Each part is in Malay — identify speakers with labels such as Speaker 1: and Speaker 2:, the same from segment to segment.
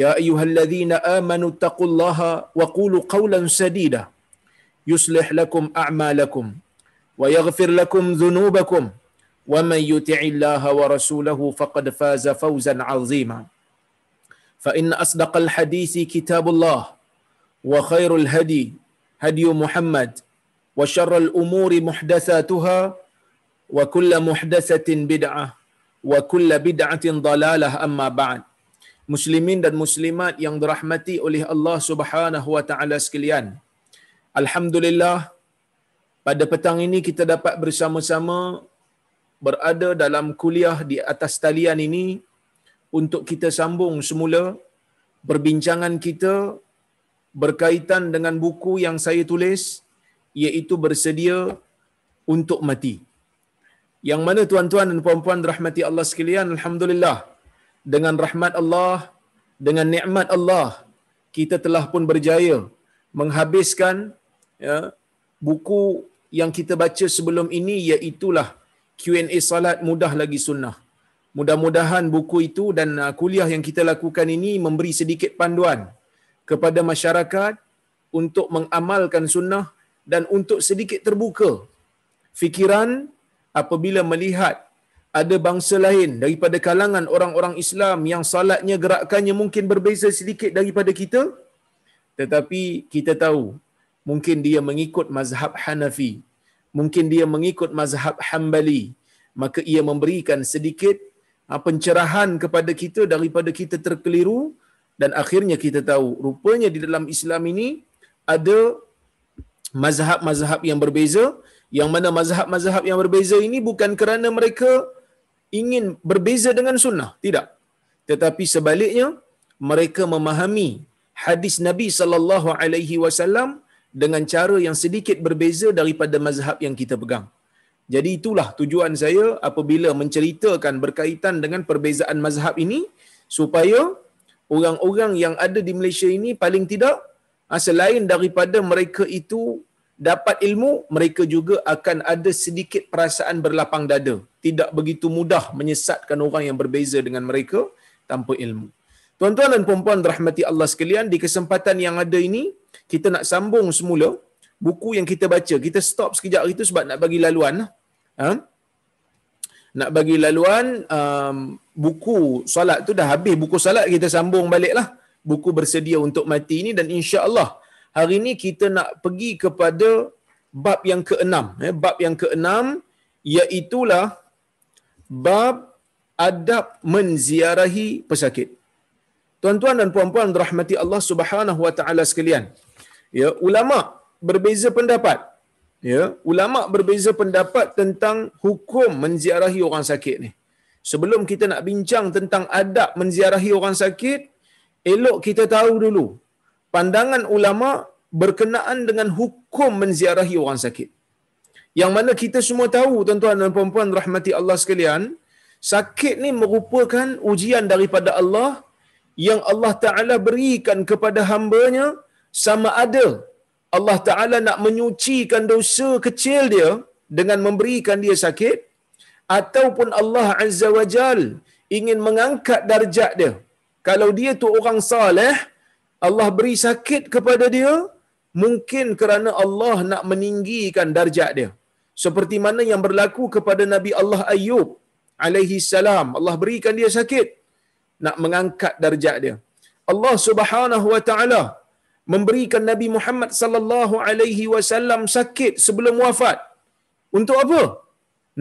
Speaker 1: يا أيها الذين آمنوا اتقوا الله وقولوا قولا سديدا يصلح لكم أعمالكم ويغفر لكم ذنوبكم ومن يطع الله ورسوله فقد فاز فوزا عظيما فإن أصدق الحديث كتاب الله وخير الهدي هدي محمد وشر الأمور محدثاتها وكل محدثة بدعة وكل بدعة ضلالة أما بعد muslimin dan muslimat yang dirahmati oleh Allah Subhanahu wa taala sekalian. Alhamdulillah pada petang ini kita dapat bersama-sama berada dalam kuliah di atas talian ini untuk kita sambung semula perbincangan kita berkaitan dengan buku yang saya tulis iaitu bersedia untuk mati. Yang mana tuan-tuan dan puan-puan rahmati Allah sekalian, alhamdulillah dengan rahmat Allah, dengan nikmat Allah, kita telah pun berjaya menghabiskan ya, buku yang kita baca sebelum ini iaitulah Q&A Salat Mudah Lagi Sunnah. Mudah-mudahan buku itu dan uh, kuliah yang kita lakukan ini memberi sedikit panduan kepada masyarakat untuk mengamalkan sunnah dan untuk sedikit terbuka fikiran apabila melihat ada bangsa lain daripada kalangan orang-orang Islam yang salatnya gerakannya mungkin berbeza sedikit daripada kita tetapi kita tahu mungkin dia mengikut mazhab Hanafi mungkin dia mengikut mazhab Hambali maka ia memberikan sedikit ah, pencerahan kepada kita daripada kita terkeliru dan akhirnya kita tahu rupanya di dalam Islam ini ada mazhab-mazhab yang berbeza yang mana mazhab-mazhab yang berbeza ini bukan kerana mereka ingin berbeza dengan sunnah tidak tetapi sebaliknya mereka memahami hadis Nabi sallallahu alaihi wasallam dengan cara yang sedikit berbeza daripada mazhab yang kita pegang jadi itulah tujuan saya apabila menceritakan berkaitan dengan perbezaan mazhab ini supaya orang-orang yang ada di Malaysia ini paling tidak ah, selain daripada mereka itu dapat ilmu mereka juga akan ada sedikit perasaan berlapang dada tidak begitu mudah menyesatkan orang yang berbeza dengan mereka tanpa ilmu. Tuan-tuan dan puan-puan rahmati Allah sekalian, di kesempatan yang ada ini, kita nak sambung semula buku yang kita baca. Kita stop sekejap itu sebab nak bagi laluan. Ha? Nak bagi laluan, um, buku salat tu dah habis. Buku salat kita sambung baliklah. Buku bersedia untuk mati ini dan insya Allah hari ini kita nak pergi kepada bab yang keenam. Eh, bab yang keenam iaitulah bab adab menziarahi pesakit. Tuan-tuan dan puan-puan rahmati Allah Subhanahu wa taala sekalian. Ya, ulama berbeza pendapat. Ya, ulama berbeza pendapat tentang hukum menziarahi orang sakit ni. Sebelum kita nak bincang tentang adab menziarahi orang sakit, elok kita tahu dulu pandangan ulama berkenaan dengan hukum menziarahi orang sakit. Yang mana kita semua tahu tuan-tuan dan puan-puan rahmati Allah sekalian, sakit ni merupakan ujian daripada Allah yang Allah Ta'ala berikan kepada hambanya sama ada Allah Ta'ala nak menyucikan dosa kecil dia dengan memberikan dia sakit ataupun Allah Azza wa Jal ingin mengangkat darjat dia. Kalau dia tu orang saleh Allah beri sakit kepada dia mungkin kerana Allah nak meninggikan darjat dia seperti mana yang berlaku kepada Nabi Allah Ayub alaihi salam Allah berikan dia sakit nak mengangkat darjat dia Allah Subhanahu wa taala memberikan Nabi Muhammad sallallahu alaihi wasallam sakit sebelum wafat untuk apa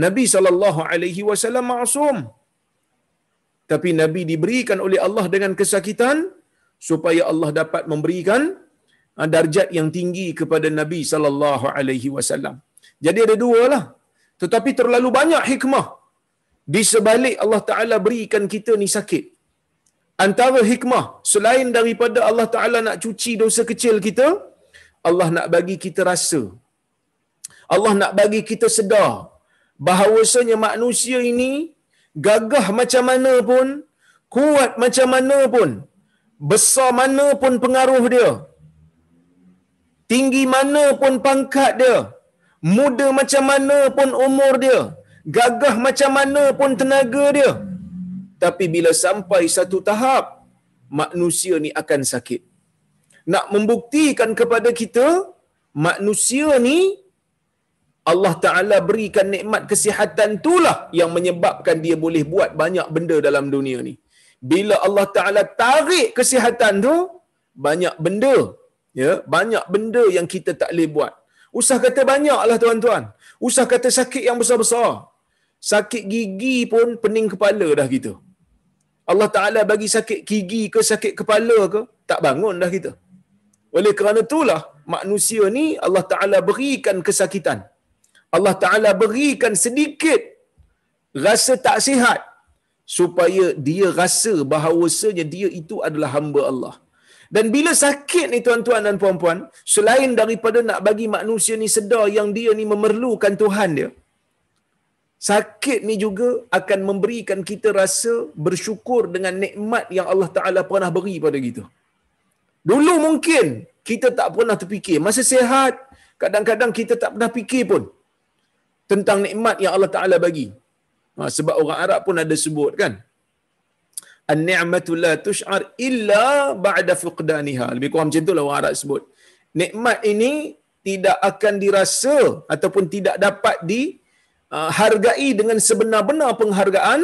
Speaker 1: Nabi sallallahu alaihi wasallam ma'sum tapi Nabi diberikan oleh Allah dengan kesakitan supaya Allah dapat memberikan ah, darjat yang tinggi kepada Nabi sallallahu alaihi wasallam jadi ada dua lah. Tetapi terlalu banyak hikmah. Di sebalik Allah Ta'ala berikan kita ni sakit. Antara hikmah, selain daripada Allah Ta'ala nak cuci dosa kecil kita, Allah nak bagi kita rasa. Allah nak bagi kita sedar bahawasanya manusia ini gagah macam mana pun, kuat macam mana pun, besar mana pun pengaruh dia, tinggi mana pun pangkat dia, muda macam mana pun umur dia, gagah macam mana pun tenaga dia. Tapi bila sampai satu tahap, manusia ni akan sakit. Nak membuktikan kepada kita, manusia ni Allah Ta'ala berikan nikmat kesihatan itulah yang menyebabkan dia boleh buat banyak benda dalam dunia ni. Bila Allah Ta'ala tarik kesihatan tu, banyak benda. ya Banyak benda yang kita tak boleh buat. Usah kata banyak banyaklah tuan-tuan. Usah kata sakit yang besar-besar. Sakit gigi pun pening kepala dah kita. Allah Ta'ala bagi sakit gigi ke sakit kepala ke, tak bangun dah kita. Oleh kerana itulah, manusia ni Allah Ta'ala berikan kesakitan. Allah Ta'ala berikan sedikit rasa tak sihat supaya dia rasa bahawasanya dia itu adalah hamba Allah. Dan bila sakit ni tuan-tuan dan puan-puan, selain daripada nak bagi manusia ni sedar yang dia ni memerlukan Tuhan dia, sakit ni juga akan memberikan kita rasa bersyukur dengan nikmat yang Allah Ta'ala pernah beri pada kita. Dulu mungkin kita tak pernah terfikir. Masa sehat, kadang-kadang kita tak pernah fikir pun tentang nikmat yang Allah Ta'ala bagi. Ha, sebab orang Arab pun ada sebut kan, an-ni'matu la tush'ar illa ba'da fuqdaniha. Lebih kurang macam itulah orang Arab sebut. Nikmat ini tidak akan dirasa ataupun tidak dapat dihargai uh, hargai dengan sebenar-benar penghargaan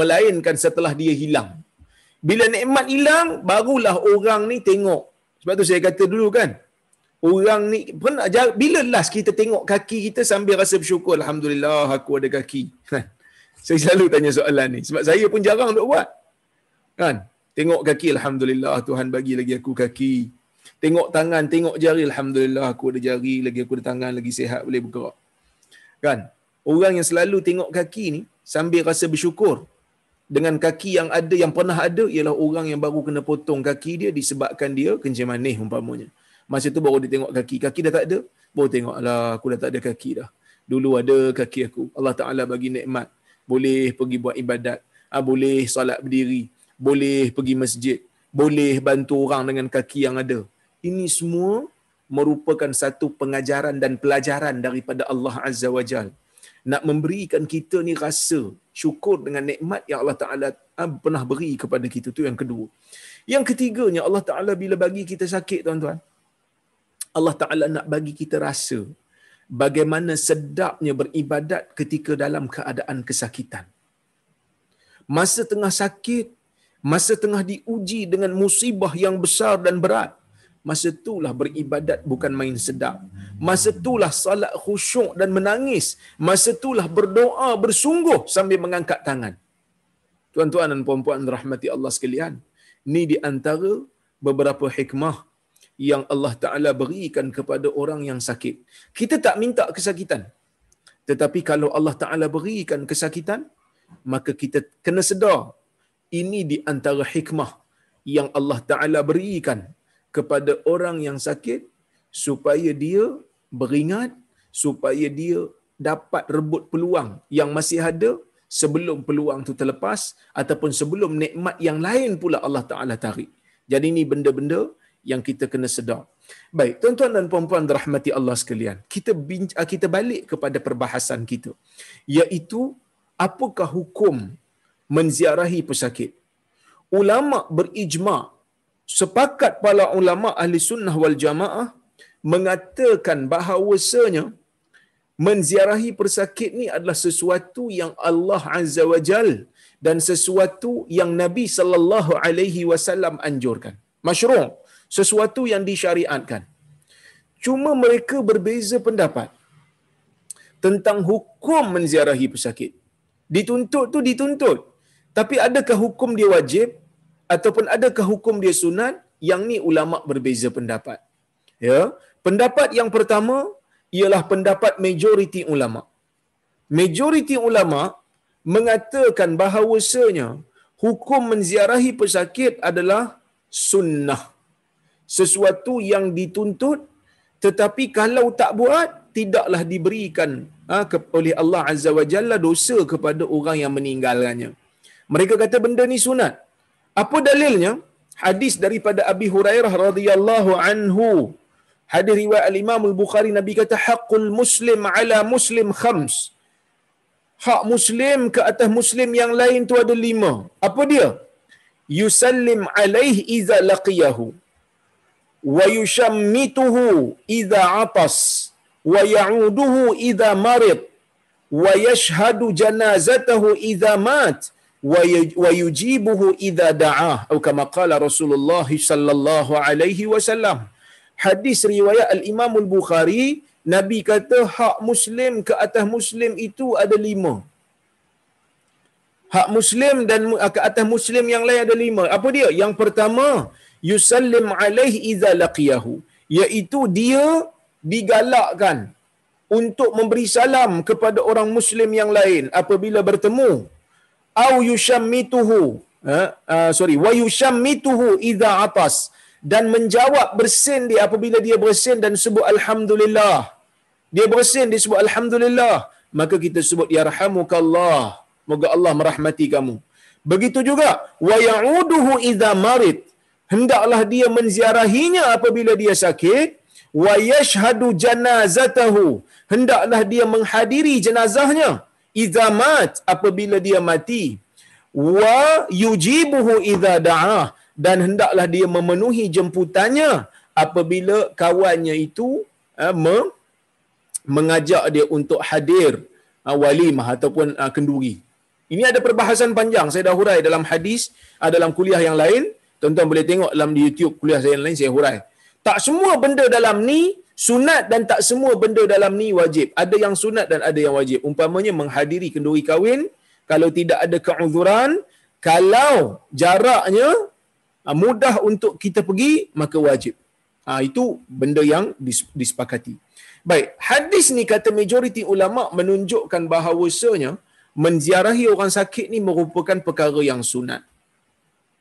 Speaker 1: melainkan setelah dia hilang. Bila nikmat hilang, barulah orang ni tengok. Sebab tu saya kata dulu kan, orang ni pernah jaga. bila last kita tengok kaki kita sambil rasa bersyukur alhamdulillah aku ada kaki saya selalu tanya soalan ni sebab saya pun jarang nak buat Kan? Tengok kaki alhamdulillah Tuhan bagi lagi aku kaki. Tengok tangan, tengok jari alhamdulillah aku ada jari, lagi aku ada tangan lagi sehat boleh bergerak. Kan? Orang yang selalu tengok kaki ni sambil rasa bersyukur dengan kaki yang ada yang pernah ada ialah orang yang baru kena potong kaki dia disebabkan dia kencing manis umpamanya. Masa tu baru dia tengok kaki, kaki dah tak ada. Baru tengoklah aku dah tak ada kaki dah. Dulu ada kaki aku. Allah Taala bagi nikmat boleh pergi buat ibadat, ha, boleh solat berdiri, boleh pergi masjid, boleh bantu orang dengan kaki yang ada. Ini semua merupakan satu pengajaran dan pelajaran daripada Allah Azza wa Jal. Nak memberikan kita ni rasa syukur dengan nikmat yang Allah Ta'ala ah, pernah beri kepada kita. tu yang kedua. Yang ketiganya Allah Ta'ala bila bagi kita sakit tuan-tuan. Allah Ta'ala nak bagi kita rasa bagaimana sedapnya beribadat ketika dalam keadaan kesakitan. Masa tengah sakit, masa tengah diuji dengan musibah yang besar dan berat masa itulah beribadat bukan main sedap masa itulah salat khusyuk dan menangis masa itulah berdoa bersungguh sambil mengangkat tangan tuan-tuan dan puan-puan rahmati Allah sekalian Ini di antara beberapa hikmah yang Allah taala berikan kepada orang yang sakit kita tak minta kesakitan tetapi kalau Allah taala berikan kesakitan maka kita kena sedar ini di antara hikmah yang Allah Taala berikan kepada orang yang sakit supaya dia beringat supaya dia dapat rebut peluang yang masih ada sebelum peluang itu terlepas ataupun sebelum nikmat yang lain pula Allah Taala tarik. Jadi ini benda-benda yang kita kena sedar. Baik, tuan-tuan dan puan-puan rahmati Allah sekalian. Kita kita balik kepada perbahasan kita iaitu apakah hukum menziarahi pesakit. Ulama berijma, sepakat para ulama ahli sunnah wal jamaah mengatakan bahawasanya menziarahi pesakit ni adalah sesuatu yang Allah Azza wajal dan sesuatu yang Nabi sallallahu alaihi wasallam anjurkan. Masyru', sesuatu yang disyariatkan. Cuma mereka berbeza pendapat tentang hukum menziarahi pesakit. Dituntut tu dituntut. Tapi adakah hukum dia wajib ataupun adakah hukum dia sunat? Yang ni ulama berbeza pendapat. Ya. Pendapat yang pertama ialah pendapat majoriti ulama. Majoriti ulama mengatakan bahawasanya hukum menziarahi pesakit adalah sunnah. Sesuatu yang dituntut tetapi kalau tak buat tidaklah diberikan ha, oleh Allah Azza wa Jalla dosa kepada orang yang meninggalkannya. Mereka kata benda ni sunat. Apa dalilnya? Hadis daripada Abi Hurairah radhiyallahu anhu. Hadis riwayat Al-Imam Al-Bukhari Nabi kata hakul muslim ala muslim khams. Hak muslim ke atas muslim yang lain tu ada lima. Apa dia? Yusallim alaihi iza laqiyahu. Wa yushammituhu iza atas. Wa ya'uduhu iza marid. Wa yashhadu janazatahu iza mat wa yujibuhu idza da'a atau kama qala Rasulullah sallallahu alaihi wasallam hadis riwayat al Imam al Bukhari nabi kata hak muslim ke atas muslim itu ada lima hak muslim dan ke atas muslim yang lain ada lima apa dia yang pertama yusallim alaihi idza laqiyahu iaitu dia digalakkan untuk memberi salam kepada orang muslim yang lain apabila bertemu au yushammituhu ha? ah, sorry wa yushammituhu idza atas dan menjawab bersin dia apabila dia bersin dan sebut alhamdulillah dia bersin dia sebut alhamdulillah maka kita sebut yarhamukallah moga Allah merahmati kamu begitu juga wa yauduhu idza marid hendaklah dia menziarahinya apabila dia sakit wa yashhadu janazatahu hendaklah dia menghadiri jenazahnya Izamat apabila dia mati wa yujibuhu idza da'a dan hendaklah dia memenuhi jemputannya apabila kawannya itu eh, me, mengajak dia untuk hadir eh, walimah ataupun eh, kenduri ini ada perbahasan panjang saya dah hurai dalam hadis eh, dalam kuliah yang lain tuan-tuan boleh tengok dalam di YouTube kuliah saya yang lain saya hurai tak semua benda dalam ni Sunat dan tak semua benda dalam ni wajib. Ada yang sunat dan ada yang wajib. Umpamanya menghadiri kenduri kahwin kalau tidak ada keuzuran, kalau jaraknya ah, mudah untuk kita pergi maka wajib. Ha, itu benda yang disepakati. Baik, hadis ni kata majoriti ulama menunjukkan bahawasanya menziarahi orang sakit ni merupakan perkara yang sunat.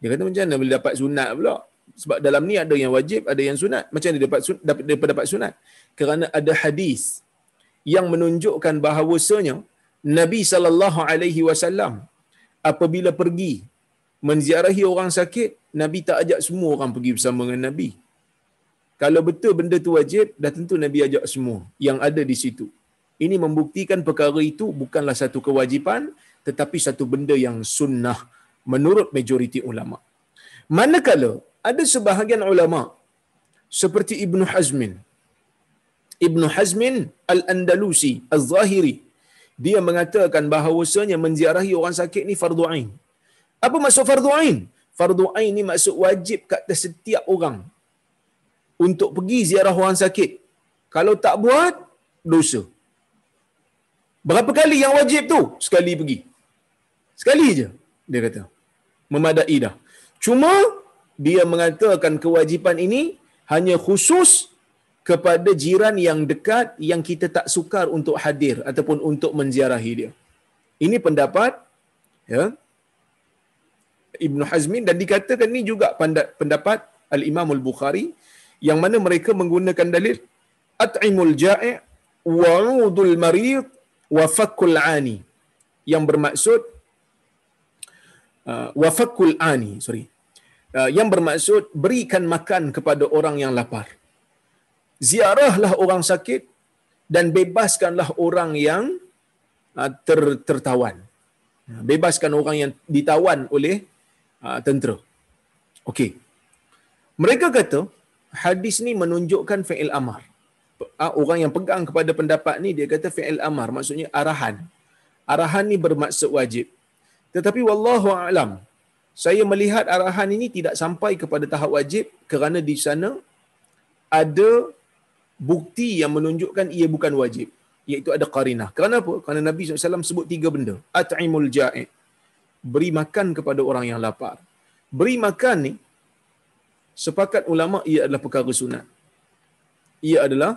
Speaker 1: Dia kata macam mana boleh dapat sunat pula? sebab dalam ni ada yang wajib ada yang sunat macam dia dapat dapat dapat, dapat sunat kerana ada hadis yang menunjukkan bahawasanya Nabi sallallahu alaihi wasallam apabila pergi menziarahi orang sakit Nabi tak ajak semua orang pergi bersama dengan Nabi kalau betul benda tu wajib dah tentu Nabi ajak semua yang ada di situ ini membuktikan perkara itu bukanlah satu kewajipan tetapi satu benda yang sunnah menurut majoriti ulama manakala ada sebahagian ulama seperti Ibn Hazmin. Ibn Hazmin Al-Andalusi Al-Zahiri dia mengatakan bahawasanya menziarahi orang sakit ni fardu ain. Apa maksud fardu ain? Fardu ain ni maksud wajib kat setiap orang untuk pergi ziarah orang sakit. Kalau tak buat dosa. Berapa kali yang wajib tu? Sekali pergi. Sekali je dia kata. Memadai dah. Cuma dia mengatakan kewajipan ini hanya khusus kepada jiran yang dekat yang kita tak sukar untuk hadir ataupun untuk menziarahi dia. Ini pendapat ya, Ibn Hazmin dan dikatakan ini juga pendapat Al-Imam Al-Bukhari yang mana mereka menggunakan dalil at'imul ja'i' wa'udul marid wa fakul ani yang bermaksud uh, wa fakul ani sorry Uh, yang bermaksud berikan makan kepada orang yang lapar. Ziarahlah orang sakit dan bebaskanlah orang yang uh, ter, tertawan. Uh, bebaskan orang yang ditawan oleh tentera. Okey. Mereka kata hadis ni menunjukkan fi'il amar. Orang yang pegang kepada pendapat ni dia kata fi'il amar maksudnya arahan. Arahan ni bermaksud wajib. Tetapi wallahu a'lam saya melihat arahan ini tidak sampai kepada tahap wajib kerana di sana ada bukti yang menunjukkan ia bukan wajib iaitu ada qarinah. Kerana apa? Kerana Nabi SAW sebut tiga benda. At'imul ja'i' beri makan kepada orang yang lapar. Beri makan ni sepakat ulama ia adalah perkara sunat. Ia adalah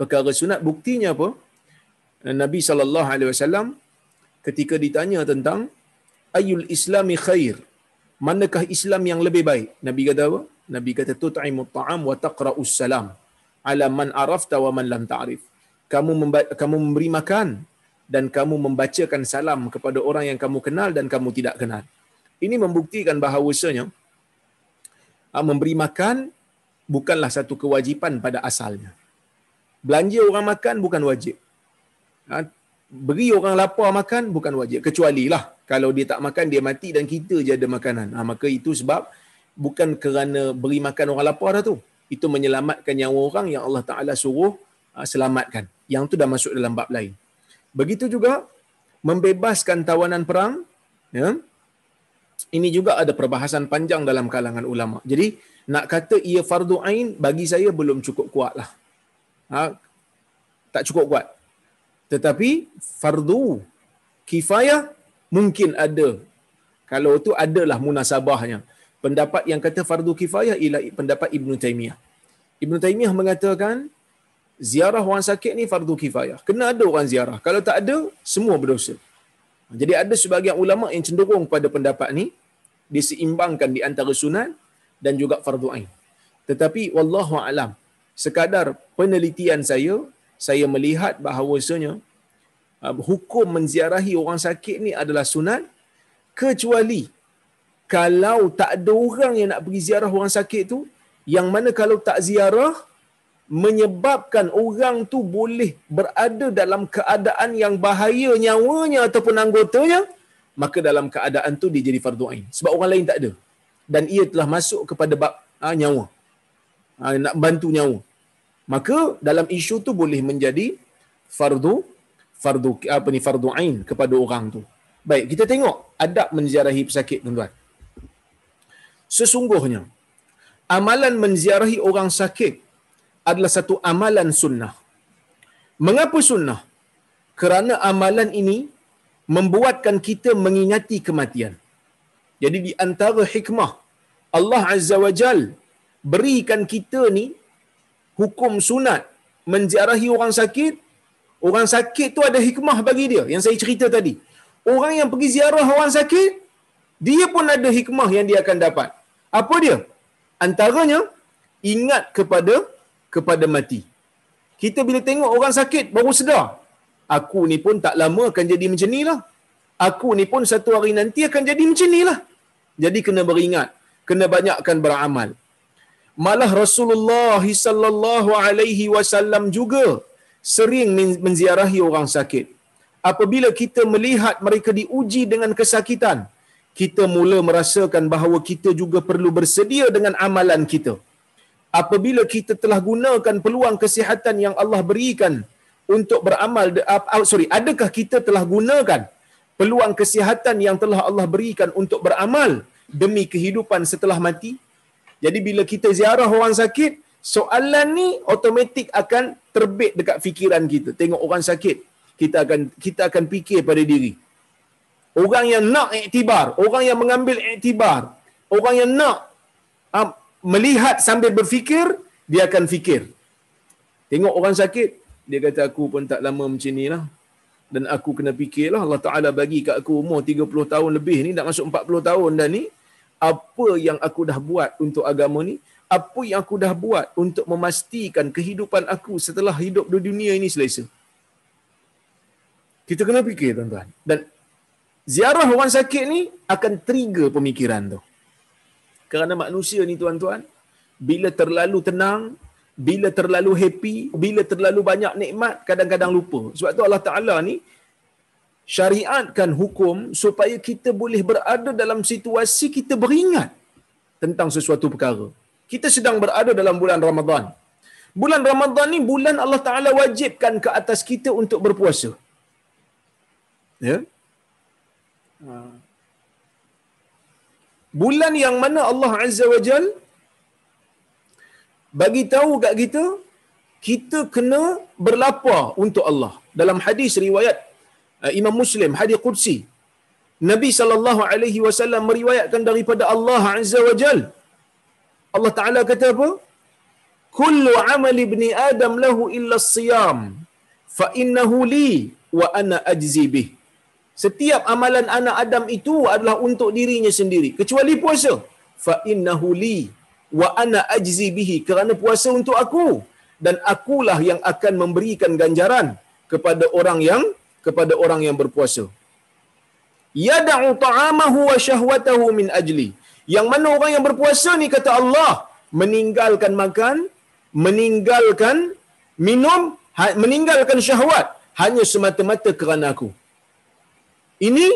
Speaker 1: perkara sunat. Buktinya apa? Nabi saw ketika ditanya tentang ayul islami khair manakah Islam yang lebih baik? Nabi kata apa? Nabi kata tut'imut ta'am wa taqra'us salam ala man arafta wa man lam ta'rif. Kamu kamu memberi makan dan kamu membacakan salam kepada orang yang kamu kenal dan kamu tidak kenal. Ini membuktikan bahawasanya ah, memberi makan bukanlah satu kewajipan pada asalnya. Belanja orang makan bukan wajib. Ah, beri orang lapar makan bukan wajib kecuali lah kalau dia tak makan dia mati dan kita je ada makanan ha, maka itu sebab bukan kerana beri makan orang lapar dah tu itu menyelamatkan nyawa orang yang Allah Ta'ala suruh ha, selamatkan yang tu dah masuk dalam bab lain begitu juga membebaskan tawanan perang ya, ini juga ada perbahasan panjang dalam kalangan ulama. Jadi nak kata ia fardu ain bagi saya belum cukup kuat lah. Ha, ah, tak cukup kuat tetapi fardu kifayah mungkin ada kalau itu adalah munasabahnya pendapat yang kata fardu kifayah ialah pendapat Ibn Taymiyah Ibn Taymiyah mengatakan ziarah orang sakit ni fardu kifayah kena ada orang ziarah kalau tak ada semua berdosa jadi ada sebahagian ulama yang cenderung pada pendapat ni diseimbangkan di antara sunat dan juga fardu ain tetapi wallahu alam sekadar penelitian saya saya melihat bahawasanya uh, hukum menziarahi orang sakit ni adalah sunat kecuali kalau tak ada orang yang nak pergi ziarah orang sakit tu yang mana kalau tak ziarah menyebabkan orang tu boleh berada dalam keadaan yang bahaya nyawanya ataupun anggotanya maka dalam keadaan tu dia jadi fardu ain sebab orang lain tak ada dan ia telah masuk kepada bab ha, nyawa ha, nak bantu nyawa maka dalam isu tu boleh menjadi fardu fardu apa ni fardu ain kepada orang tu. Baik, kita tengok adab menziarahi pesakit tuan-tuan. Sesungguhnya amalan menziarahi orang sakit adalah satu amalan sunnah. Mengapa sunnah? Kerana amalan ini membuatkan kita mengingati kematian. Jadi di antara hikmah Allah Azza wa Jal berikan kita ni hukum sunat menziarahi orang sakit, orang sakit tu ada hikmah bagi dia yang saya cerita tadi. Orang yang pergi ziarah orang sakit, dia pun ada hikmah yang dia akan dapat. Apa dia? Antaranya ingat kepada kepada mati. Kita bila tengok orang sakit baru sedar, aku ni pun tak lama akan jadi macam nilah. Aku ni pun satu hari nanti akan jadi macam nilah. Jadi kena beringat, kena banyakkan beramal malah Rasulullah sallallahu alaihi wasallam juga sering menziarahi orang sakit. Apabila kita melihat mereka diuji dengan kesakitan, kita mula merasakan bahawa kita juga perlu bersedia dengan amalan kita. Apabila kita telah gunakan peluang kesihatan yang Allah berikan untuk beramal sorry, adakah kita telah gunakan peluang kesihatan yang telah Allah berikan untuk beramal demi kehidupan setelah mati? Jadi bila kita ziarah orang sakit, soalan ni otomatik akan terbit dekat fikiran kita. Tengok orang sakit, kita akan kita akan fikir pada diri. Orang yang nak iktibar, orang yang mengambil iktibar, orang yang nak um, melihat sambil berfikir, dia akan fikir. Tengok orang sakit, dia kata aku pun tak lama macam ni lah. Dan aku kena fikirlah Allah Ta'ala bagi kat aku umur 30 tahun lebih ni, nak masuk 40 tahun dah ni, apa yang aku dah buat untuk agama ni apa yang aku dah buat untuk memastikan kehidupan aku setelah hidup di dunia ini selesa kita kena fikir tuan-tuan dan ziarah orang sakit ni akan trigger pemikiran tu kerana manusia ni tuan-tuan bila terlalu tenang bila terlalu happy bila terlalu banyak nikmat kadang-kadang lupa sebab tu Allah Taala ni syariatkan hukum supaya kita boleh berada dalam situasi kita beringat tentang sesuatu perkara. Kita sedang berada dalam bulan Ramadhan. Bulan Ramadhan ni bulan Allah Ta'ala wajibkan ke atas kita untuk berpuasa. Ya? Ha. Bulan yang mana Allah Azza wa Jal bagi tahu kat kita kita kena berlapar untuk Allah. Dalam hadis riwayat Eh, Imam Muslim hadis qudsi Nabi sallallahu alaihi wasallam meriwayatkan daripada Allah azza wa jal Allah taala kata apa kullu amal ibni adam lahu illa siyam fa innahu li wa ana ajzi bih setiap amalan anak adam itu adalah untuk dirinya sendiri kecuali puasa fa innahu li wa ana ajzi bihi kerana puasa untuk aku dan akulah yang akan memberikan ganjaran kepada orang yang kepada orang yang berpuasa. Yada'u ta'amahu wa syahwatahu min ajli. Yang mana orang yang berpuasa ni kata Allah meninggalkan makan, meninggalkan minum, ha, meninggalkan syahwat hanya semata-mata kerana aku. Ini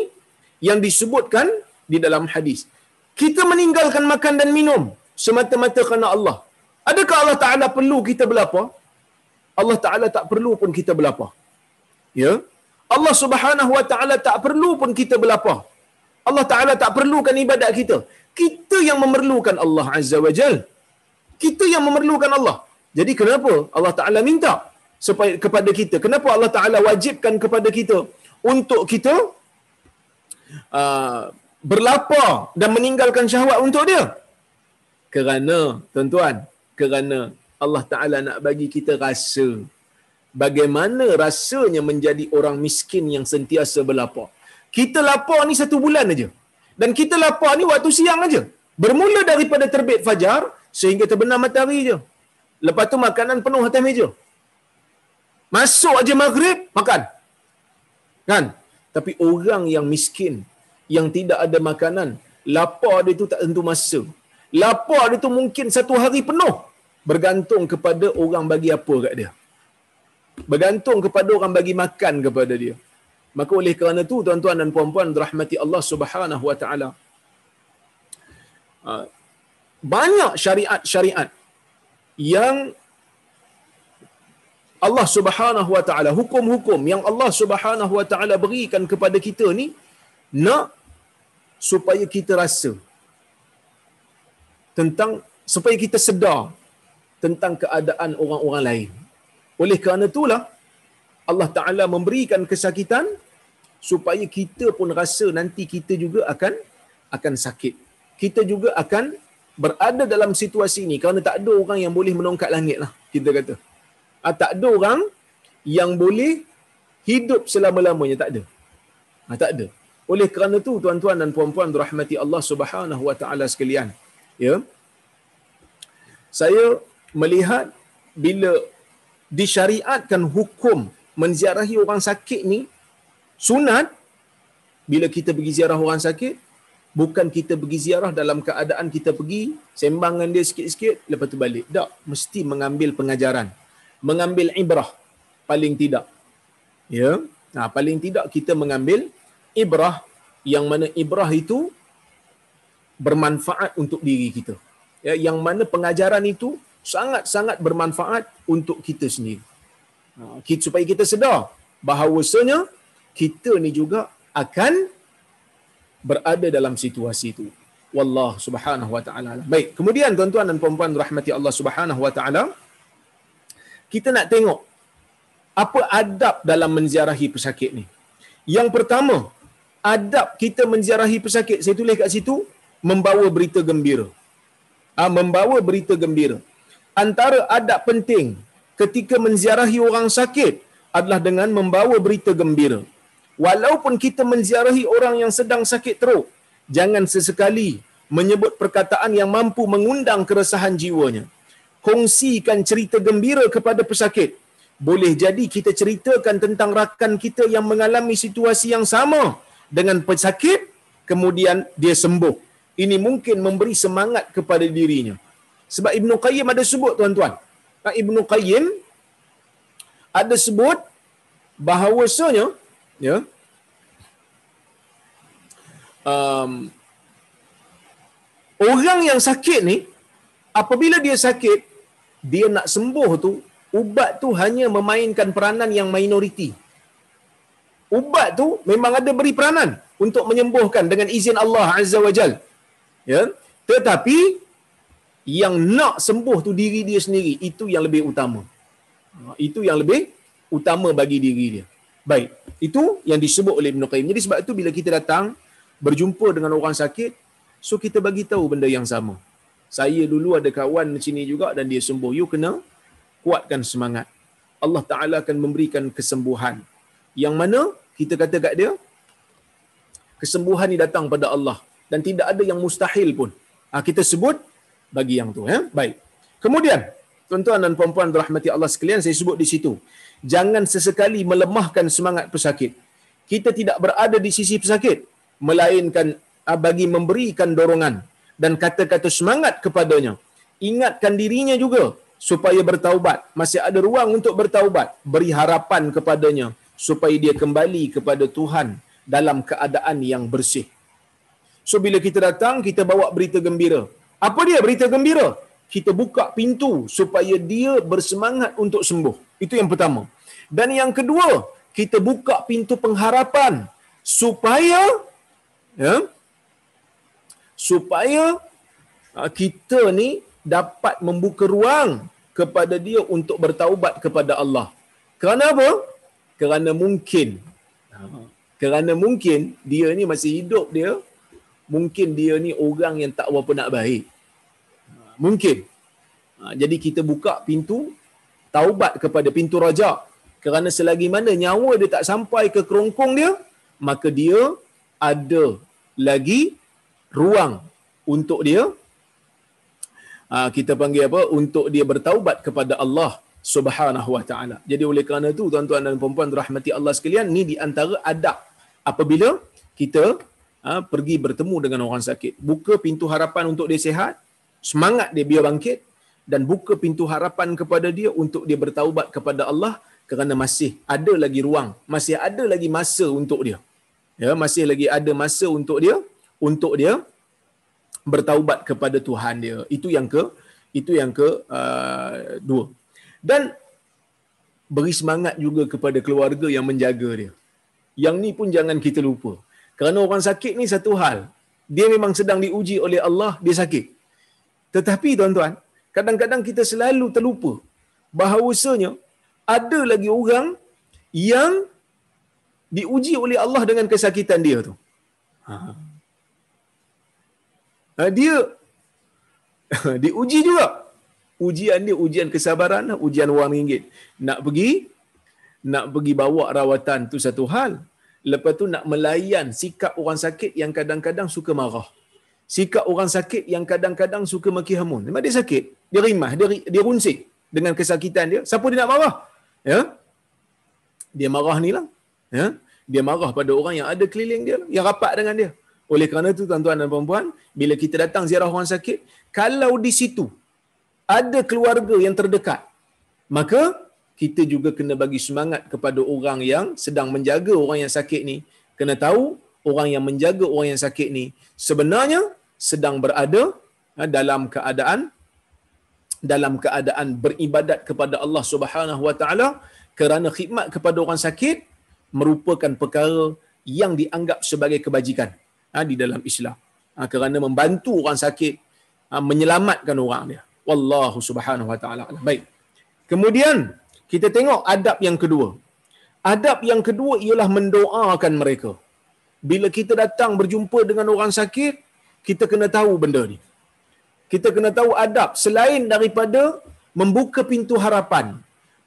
Speaker 1: yang disebutkan di dalam hadis. Kita meninggalkan makan dan minum semata-mata kerana Allah. Adakah Allah Taala perlu kita berapa? Allah Taala tak perlu pun kita berapa. Ya. Yeah? Allah Subhanahu Wa Taala tak perlu pun kita berlapar. Allah Taala tak perlukan ibadat kita. Kita yang memerlukan Allah Azza wa Jal. Kita yang memerlukan Allah. Jadi kenapa Allah Taala minta supaya kepada kita? Kenapa Allah Taala wajibkan kepada kita untuk kita uh, berlapar dan meninggalkan syahwat untuk dia? Kerana tuan-tuan, kerana Allah Taala nak bagi kita rasa bagaimana rasanya menjadi orang miskin yang sentiasa berlapar. Kita lapar ni satu bulan aja. Dan kita lapar ni waktu siang aja. Bermula daripada terbit fajar sehingga terbenam matahari aja. Lepas tu makanan penuh atas meja. Masuk aja maghrib, makan. Kan? Tapi orang yang miskin, yang tidak ada makanan, lapar dia tu tak tentu masa. Lapar dia tu mungkin satu hari penuh bergantung kepada orang bagi apa kat dia bergantung kepada orang bagi makan kepada dia. Maka oleh kerana itu tuan-tuan dan puan-puan rahmati Allah Subhanahu wa taala. Ah, banyak syariat-syariat yang Allah Subhanahu wa taala hukum-hukum yang Allah Subhanahu wa taala berikan kepada kita ni nak supaya kita rasa tentang supaya kita sedar tentang keadaan orang-orang lain oleh kerana itulah Allah Taala memberikan kesakitan supaya kita pun rasa nanti kita juga akan akan sakit. Kita juga akan berada dalam situasi ini kerana tak ada orang yang boleh menongkat langit lah kita kata. Ha, tak ada orang yang boleh hidup selama-lamanya tak ada. Ha, tak ada. Oleh kerana itu tuan-tuan dan puan-puan rahmati Allah Subhanahu Wa Taala sekalian. Ya. Saya melihat bila disyariatkan hukum menziarahi orang sakit ni sunat bila kita pergi ziarah orang sakit bukan kita pergi ziarah dalam keadaan kita pergi sembangan dia sikit-sikit lepas tu balik tak mesti mengambil pengajaran mengambil ibrah paling tidak ya nah ha, paling tidak kita mengambil ibrah yang mana ibrah itu bermanfaat untuk diri kita ya yang mana pengajaran itu sangat-sangat bermanfaat untuk kita sendiri. Ha, kita, supaya kita sedar bahawasanya kita ni juga akan berada dalam situasi itu. Wallah subhanahu wa ta'ala. Baik, kemudian tuan-tuan dan puan rahmati Allah subhanahu wa ta'ala, kita nak tengok apa adab dalam menziarahi pesakit ni. Yang pertama, adab kita menziarahi pesakit, saya tulis kat situ, membawa berita gembira. Ha, membawa berita gembira antara adab penting ketika menziarahi orang sakit adalah dengan membawa berita gembira. Walaupun kita menziarahi orang yang sedang sakit teruk, jangan sesekali menyebut perkataan yang mampu mengundang keresahan jiwanya. Kongsikan cerita gembira kepada pesakit. Boleh jadi kita ceritakan tentang rakan kita yang mengalami situasi yang sama dengan pesakit, kemudian dia sembuh. Ini mungkin memberi semangat kepada dirinya. Sebab Ibn Qayyim ada sebut tuan-tuan. Kan Ibn Qayyim ada sebut bahawasanya ya, um, orang yang sakit ni apabila dia sakit dia nak sembuh tu ubat tu hanya memainkan peranan yang minoriti ubat tu memang ada beri peranan untuk menyembuhkan dengan izin Allah Azza wa Jal ya? tetapi yang nak sembuh tu diri dia sendiri itu yang lebih utama ha, itu yang lebih utama bagi diri dia baik itu yang disebut oleh Ibn Qayyim jadi sebab itu bila kita datang berjumpa dengan orang sakit so kita bagi tahu benda yang sama saya dulu ada kawan di sini juga dan dia sembuh you kena kuatkan semangat Allah taala akan memberikan kesembuhan yang mana kita kata kat dia kesembuhan ni datang pada Allah dan tidak ada yang mustahil pun ha, kita sebut bagi yang tu. Ya? Baik. Kemudian, tuan-tuan dan puan-puan rahmati Allah sekalian, saya sebut di situ. Jangan sesekali melemahkan semangat pesakit. Kita tidak berada di sisi pesakit. Melainkan ah, bagi memberikan dorongan dan kata-kata semangat kepadanya. Ingatkan dirinya juga supaya bertaubat. Masih ada ruang untuk bertaubat. Beri harapan kepadanya supaya dia kembali kepada Tuhan dalam keadaan yang bersih. So bila kita datang kita bawa berita gembira. Apa dia berita gembira? Kita buka pintu supaya dia bersemangat untuk sembuh. Itu yang pertama. Dan yang kedua, kita buka pintu pengharapan supaya ya supaya ah, kita ni dapat membuka ruang kepada dia untuk bertaubat kepada Allah. Kerana apa? Kerana mungkin. Kerana mungkin dia ni masih hidup dia, mungkin dia ni orang yang tak berapa nak baik mungkin. Ha, jadi kita buka pintu taubat kepada pintu raja. Kerana selagi mana nyawa dia tak sampai ke kerongkong dia, maka dia ada lagi ruang untuk dia ha, kita panggil apa untuk dia bertaubat kepada Allah Subhanahu wa taala. Jadi oleh kerana itu tuan-tuan dan puan rahmati Allah sekalian, ni di antara adab apabila kita ha, pergi bertemu dengan orang sakit. Buka pintu harapan untuk dia sihat, semangat dia biar bangkit dan buka pintu harapan kepada dia untuk dia bertaubat kepada Allah kerana masih ada lagi ruang, masih ada lagi masa untuk dia. Ya, masih lagi ada masa untuk dia untuk dia bertaubat kepada Tuhan dia. Itu yang ke itu yang ke uh, dua. Dan beri semangat juga kepada keluarga yang menjaga dia. Yang ni pun jangan kita lupa. Kerana orang sakit ni satu hal. Dia memang sedang diuji oleh Allah, dia sakit. Tetapi tuan-tuan, kadang-kadang kita selalu terlupa bahawasanya ada lagi orang yang diuji oleh Allah dengan kesakitan dia tu. Ha. ha dia diuji juga. Ujian dia ujian kesabaran, ujian wang ringgit. Nak pergi, nak pergi bawa rawatan tu satu hal. Lepas tu nak melayan sikap orang sakit yang kadang-kadang suka marah sikap orang sakit yang kadang-kadang suka maki hamun. Memang dia sakit, dia rimah, dia, dia runsik dengan kesakitan dia. Siapa dia nak marah? Ya? Dia marah ni lah. Ya? Dia marah pada orang yang ada keliling dia, yang rapat dengan dia. Oleh kerana itu, tuan-tuan dan perempuan, bila kita datang ziarah orang sakit, kalau di situ ada keluarga yang terdekat, maka kita juga kena bagi semangat kepada orang yang sedang menjaga orang yang sakit ni. Kena tahu orang yang menjaga orang yang sakit ni sebenarnya sedang berada ha, dalam keadaan dalam keadaan beribadat kepada Allah Subhanahu wa taala kerana khidmat kepada orang sakit merupakan perkara yang dianggap sebagai kebajikan ha, di dalam Islam ha, kerana membantu orang sakit menyelamatkan orang dia wallahu subhanahu wa taala baik kemudian kita tengok adab yang kedua adab yang kedua ialah mendoakan mereka bila kita datang berjumpa dengan orang sakit, kita kena tahu benda ni. Kita kena tahu adab selain daripada membuka pintu harapan,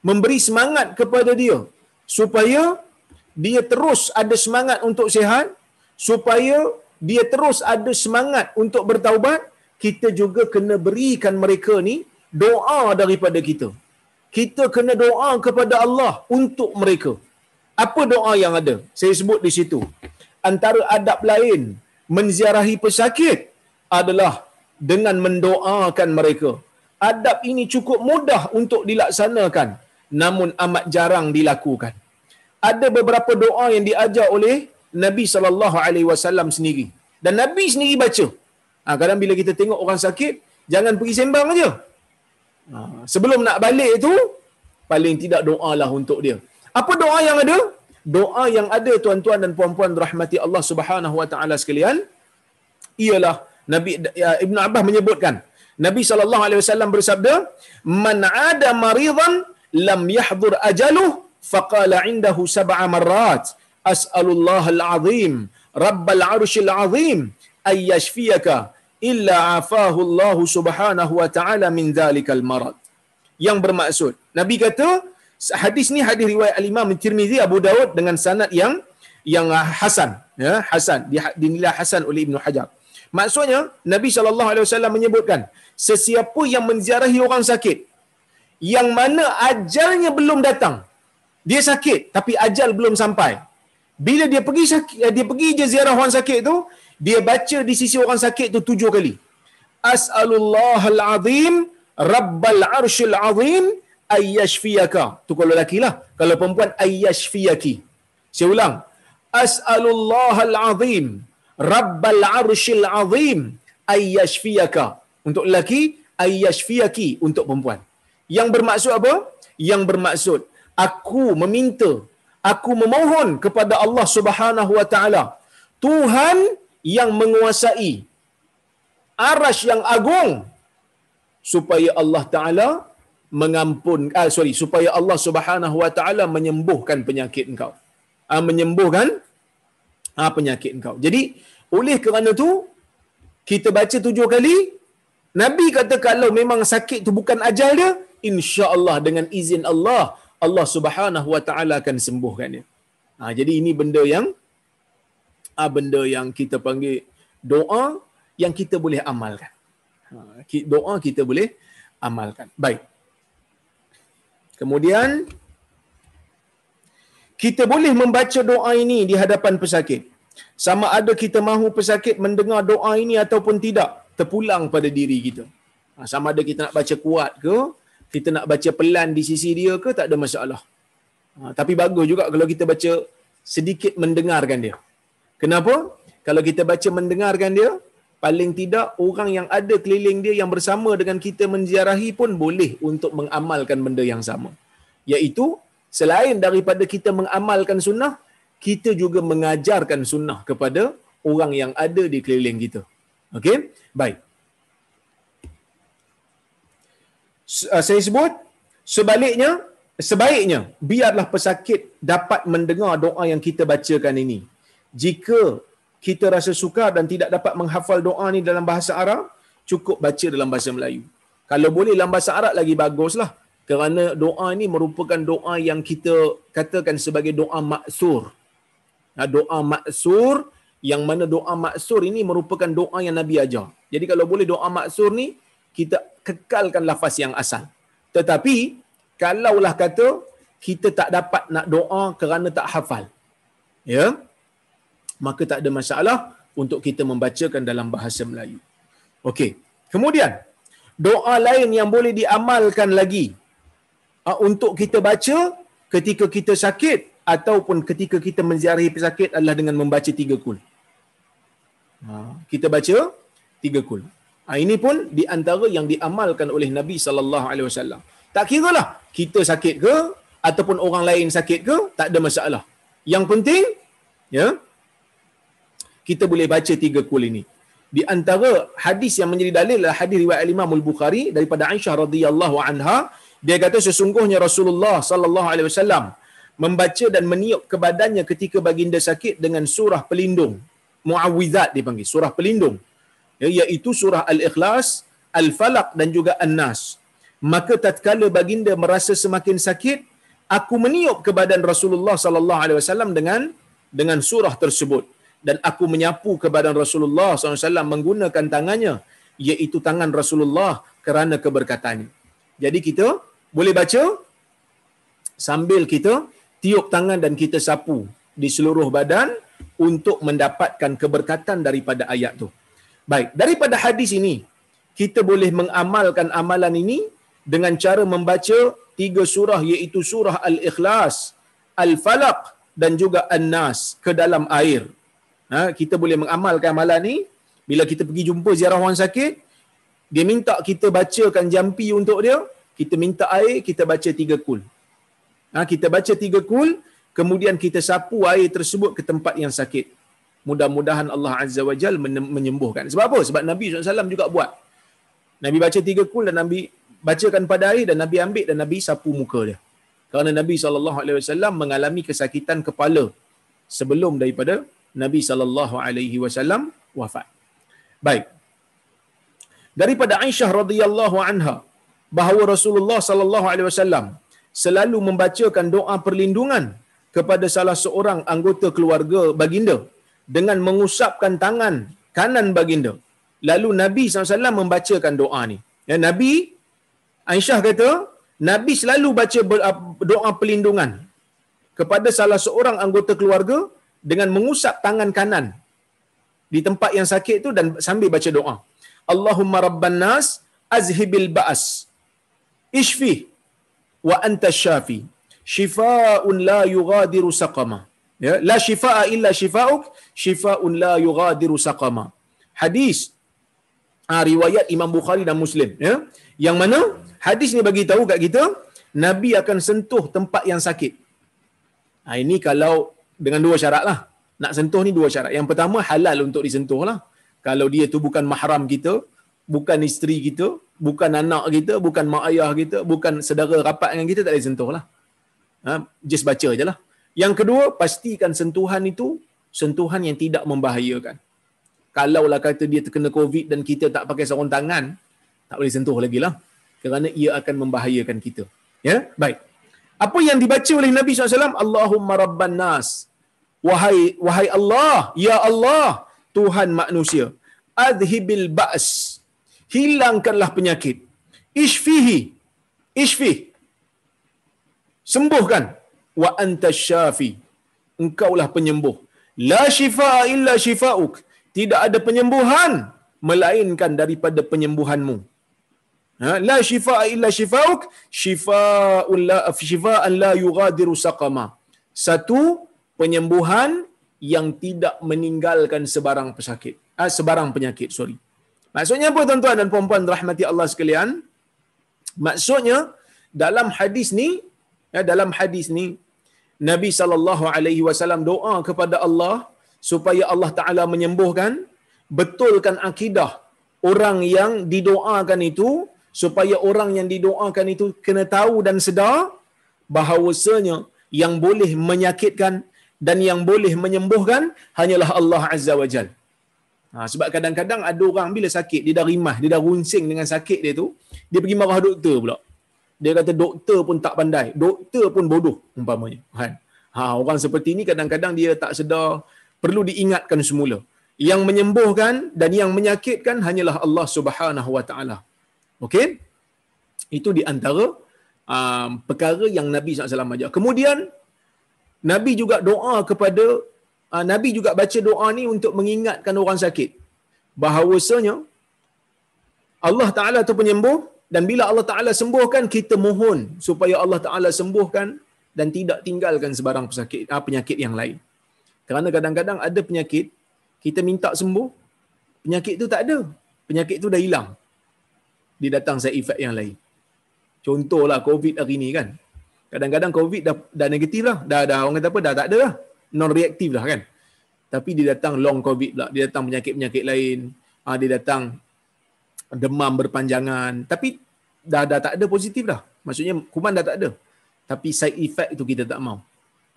Speaker 1: memberi semangat kepada dia supaya dia terus ada semangat untuk sihat, supaya dia terus ada semangat untuk bertaubat, kita juga kena berikan mereka ni doa daripada kita. Kita kena doa kepada Allah untuk mereka. Apa doa yang ada? Saya sebut di situ antara adab lain menziarahi pesakit adalah dengan mendoakan mereka. Adab ini cukup mudah untuk dilaksanakan namun amat jarang dilakukan. Ada beberapa doa yang diajar oleh Nabi sallallahu alaihi wasallam sendiri dan Nabi sendiri baca. Ha, kadang bila kita tengok orang sakit, jangan pergi sembang aja. Ha, sebelum nak balik itu paling tidak doalah untuk dia. Apa doa yang ada? doa yang ada tuan-tuan dan puan-puan rahmati Allah Subhanahu wa taala sekalian ialah Nabi ya, Ibn Abbas menyebutkan Nabi sallallahu alaihi wasallam bersabda man ada maridan lam yahdhur ajaluh faqala indahu sab'a marrat as'alullah al-azim rabbal arshil azim ay yashfiyaka illa afahu Allah subhanahu wa ta'ala min dhalikal marad yang bermaksud nabi kata hadis ni hadis riwayat al-Imam Tirmizi Abu Daud dengan sanad yang yang ah, hasan ya hasan dinilai hasan oleh Ibnu Hajar maksudnya Nabi sallallahu alaihi wasallam menyebutkan sesiapa yang menziarahi orang sakit yang mana ajalnya belum datang dia sakit tapi ajal belum sampai bila dia pergi sakit, eh, dia pergi je ziarah orang sakit tu dia baca di sisi orang sakit tu tujuh kali as'alullahal azim rabbal arshil azim ayyashfiyaka. Itu kalau lelaki lah. Kalau perempuan, ayyashfiyaki. Saya ulang. As'alullahal azim. Rabbal arshil azim. Ayyashfiyaka. Untuk lelaki, ayyashfiyaki. Untuk perempuan. Yang bermaksud apa? Yang bermaksud, aku meminta, aku memohon kepada Allah subhanahu wa ta'ala. Tuhan yang menguasai arash yang agung supaya Allah Ta'ala mengampun ah, sorry supaya Allah Subhanahu wa taala menyembuhkan penyakit engkau ah, menyembuhkan ah, penyakit engkau jadi oleh kerana tu kita baca tujuh kali nabi kata kalau memang sakit tu bukan ajal dia insyaallah dengan izin Allah Allah Subhanahu wa taala akan sembuhkan dia ah, jadi ini benda yang ah, benda yang kita panggil doa yang kita boleh amalkan ah, doa kita boleh amalkan baik Kemudian kita boleh membaca doa ini di hadapan pesakit. Sama ada kita mahu pesakit mendengar doa ini ataupun tidak, terpulang pada diri kita. Ha, sama ada kita nak baca kuat ke, kita nak baca pelan di sisi dia ke, tak ada masalah. Ha, tapi bagus juga kalau kita baca sedikit mendengarkan dia. Kenapa? Kalau kita baca mendengarkan dia, paling tidak orang yang ada keliling dia yang bersama dengan kita menziarahi pun boleh untuk mengamalkan benda yang sama iaitu selain daripada kita mengamalkan sunnah kita juga mengajarkan sunnah kepada orang yang ada di keliling kita okey baik uh, saya sebut sebaliknya sebaiknya biarlah pesakit dapat mendengar doa yang kita bacakan ini jika kita rasa sukar dan tidak dapat menghafal doa ni dalam bahasa Arab, cukup baca dalam bahasa Melayu. Kalau boleh dalam bahasa Arab lagi baguslah. Kerana doa ni merupakan doa yang kita katakan sebagai doa maksur. Ha, doa maksur yang mana doa maksur ini merupakan doa yang Nabi ajar. Jadi kalau boleh doa maksur ni, kita kekalkan lafaz yang asal. Tetapi, kalaulah kata kita tak dapat nak doa kerana tak hafal. Ya? Yeah? maka tak ada masalah untuk kita membacakan dalam bahasa Melayu. Okey. Kemudian doa lain yang boleh diamalkan lagi ah, untuk kita baca ketika kita sakit ataupun ketika kita menziarahi pesakit adalah dengan membaca tiga kul. Ah, kita baca tiga kul. Ah, ini pun di antara yang diamalkan oleh Nabi sallallahu alaihi wasallam. Tak kiralah kita sakit ke ataupun orang lain sakit ke, tak ada masalah. Yang penting ya, kita boleh baca tiga kul ini. Di antara hadis yang menjadi dalil adalah hadis riwayat Imam Al-Bukhari daripada Aisyah radhiyallahu anha, dia kata sesungguhnya Rasulullah sallallahu alaihi wasallam membaca dan meniup ke badannya ketika baginda sakit dengan surah pelindung. Muawwidzat dipanggil surah pelindung. Ya, iaitu surah Al-Ikhlas, Al-Falaq dan juga An-Nas. Maka tatkala baginda merasa semakin sakit, aku meniup ke badan Rasulullah sallallahu alaihi wasallam dengan dengan surah tersebut dan aku menyapu ke badan Rasulullah SAW menggunakan tangannya, iaitu tangan Rasulullah kerana keberkatan. Jadi kita boleh baca sambil kita tiup tangan dan kita sapu di seluruh badan untuk mendapatkan keberkatan daripada ayat tu. Baik, daripada hadis ini, kita boleh mengamalkan amalan ini dengan cara membaca tiga surah iaitu surah Al-Ikhlas, Al-Falaq dan juga An-Nas ke dalam air ha, kita boleh mengamalkan amalan ni bila kita pergi jumpa ziarah orang sakit dia minta kita bacakan jampi untuk dia kita minta air kita baca tiga kul ha, kita baca tiga kul kemudian kita sapu air tersebut ke tempat yang sakit mudah-mudahan Allah Azza wa Jal menyembuhkan sebab apa? sebab Nabi SAW juga buat Nabi baca tiga kul dan Nabi bacakan pada air dan Nabi ambil dan Nabi sapu muka dia kerana Nabi SAW mengalami kesakitan kepala sebelum daripada Nabi sallallahu alaihi wasallam wafat. Baik. Daripada Aisyah radhiyallahu anha bahawa Rasulullah sallallahu alaihi wasallam selalu membacakan doa perlindungan kepada salah seorang anggota keluarga baginda dengan mengusapkan tangan kanan baginda. Lalu Nabi SAW membacakan doa ni. Ya, Nabi, Aisyah kata, Nabi selalu baca doa perlindungan kepada salah seorang anggota keluarga dengan mengusap tangan kanan di tempat yang sakit itu dan sambil baca doa. Allahumma rabban nas azhibil ba'as. Ishfi wa anta syafi. Shifa'un la yugadiru saqama. Ya, la shifa'a illa shifa'uk. Shifa'un la yugadiru saqama. Hadis ha, riwayat Imam Bukhari dan Muslim ya yang mana hadis ni bagi tahu kat kita nabi akan sentuh tempat yang sakit ha, ini kalau dengan dua syarat lah. Nak sentuh ni dua syarat. Yang pertama halal untuk disentuh lah. Kalau dia tu bukan mahram kita, bukan isteri kita, bukan anak kita, bukan mak ayah kita, bukan sedara rapat dengan kita, tak boleh sentuh lah. Ha? Just baca je lah. Yang kedua, pastikan sentuhan itu sentuhan yang tidak membahayakan. Kalau lah kata dia terkena COVID dan kita tak pakai sarung tangan, tak boleh sentuh lagi lah. Kerana ia akan membahayakan kita. Ya, Baik. Apa yang dibaca oleh Nabi SAW? Allahumma Rabban Nas wahai wahai Allah ya Allah Tuhan manusia adhibil ba's hilangkanlah penyakit isfihi isfi sembuhkan wa anta syafi engkaulah penyembuh la shifa illa shifauk tidak ada penyembuhan melainkan daripada penyembuhanmu ha? la shifa illa shifauk shifa la shifa an la yughadiru saqama satu penyembuhan yang tidak meninggalkan sebarang pesakit ah, sebarang penyakit sorry maksudnya apa tuan-tuan dan puan-puan rahmati Allah sekalian maksudnya dalam hadis ni ya, dalam hadis ni Nabi sallallahu alaihi wasallam doa kepada Allah supaya Allah taala menyembuhkan betulkan akidah orang yang didoakan itu supaya orang yang didoakan itu kena tahu dan sedar bahawasanya yang boleh menyakitkan dan yang boleh menyembuhkan hanyalah Allah Azza wa Jal. Ha, sebab kadang-kadang ada orang bila sakit, dia dah rimah, dia dah runsing dengan sakit dia tu, dia pergi marah doktor pula. Dia kata doktor pun tak pandai, doktor pun bodoh umpamanya. Kan? Ha, orang seperti ini kadang-kadang dia tak sedar, perlu diingatkan semula. Yang menyembuhkan dan yang menyakitkan hanyalah Allah Subhanahu Wa Taala. Okey? Itu di antara um, perkara yang Nabi SAW ajar. Kemudian, Nabi juga doa kepada uh, Nabi juga baca doa ni untuk mengingatkan orang sakit bahawasanya Allah Taala tu penyembuh dan bila Allah Taala sembuhkan kita mohon supaya Allah Taala sembuhkan dan tidak tinggalkan sebarang penyakit uh, ah, penyakit yang lain. Kerana kadang-kadang ada penyakit kita minta sembuh penyakit tu tak ada. Penyakit tu dah hilang. Dia datang side effect yang lain. Contohlah COVID hari ni kan. Kadang-kadang COVID dah, dah negatif lah. Dah, dah orang kata apa, dah tak ada lah. Non-reaktif lah kan. Tapi dia datang long COVID pula. Dia datang penyakit-penyakit lain. Ha, dia datang demam berpanjangan. Tapi dah, dah tak ada positif lah. Maksudnya kuman dah tak ada. Tapi side effect itu kita tak mahu.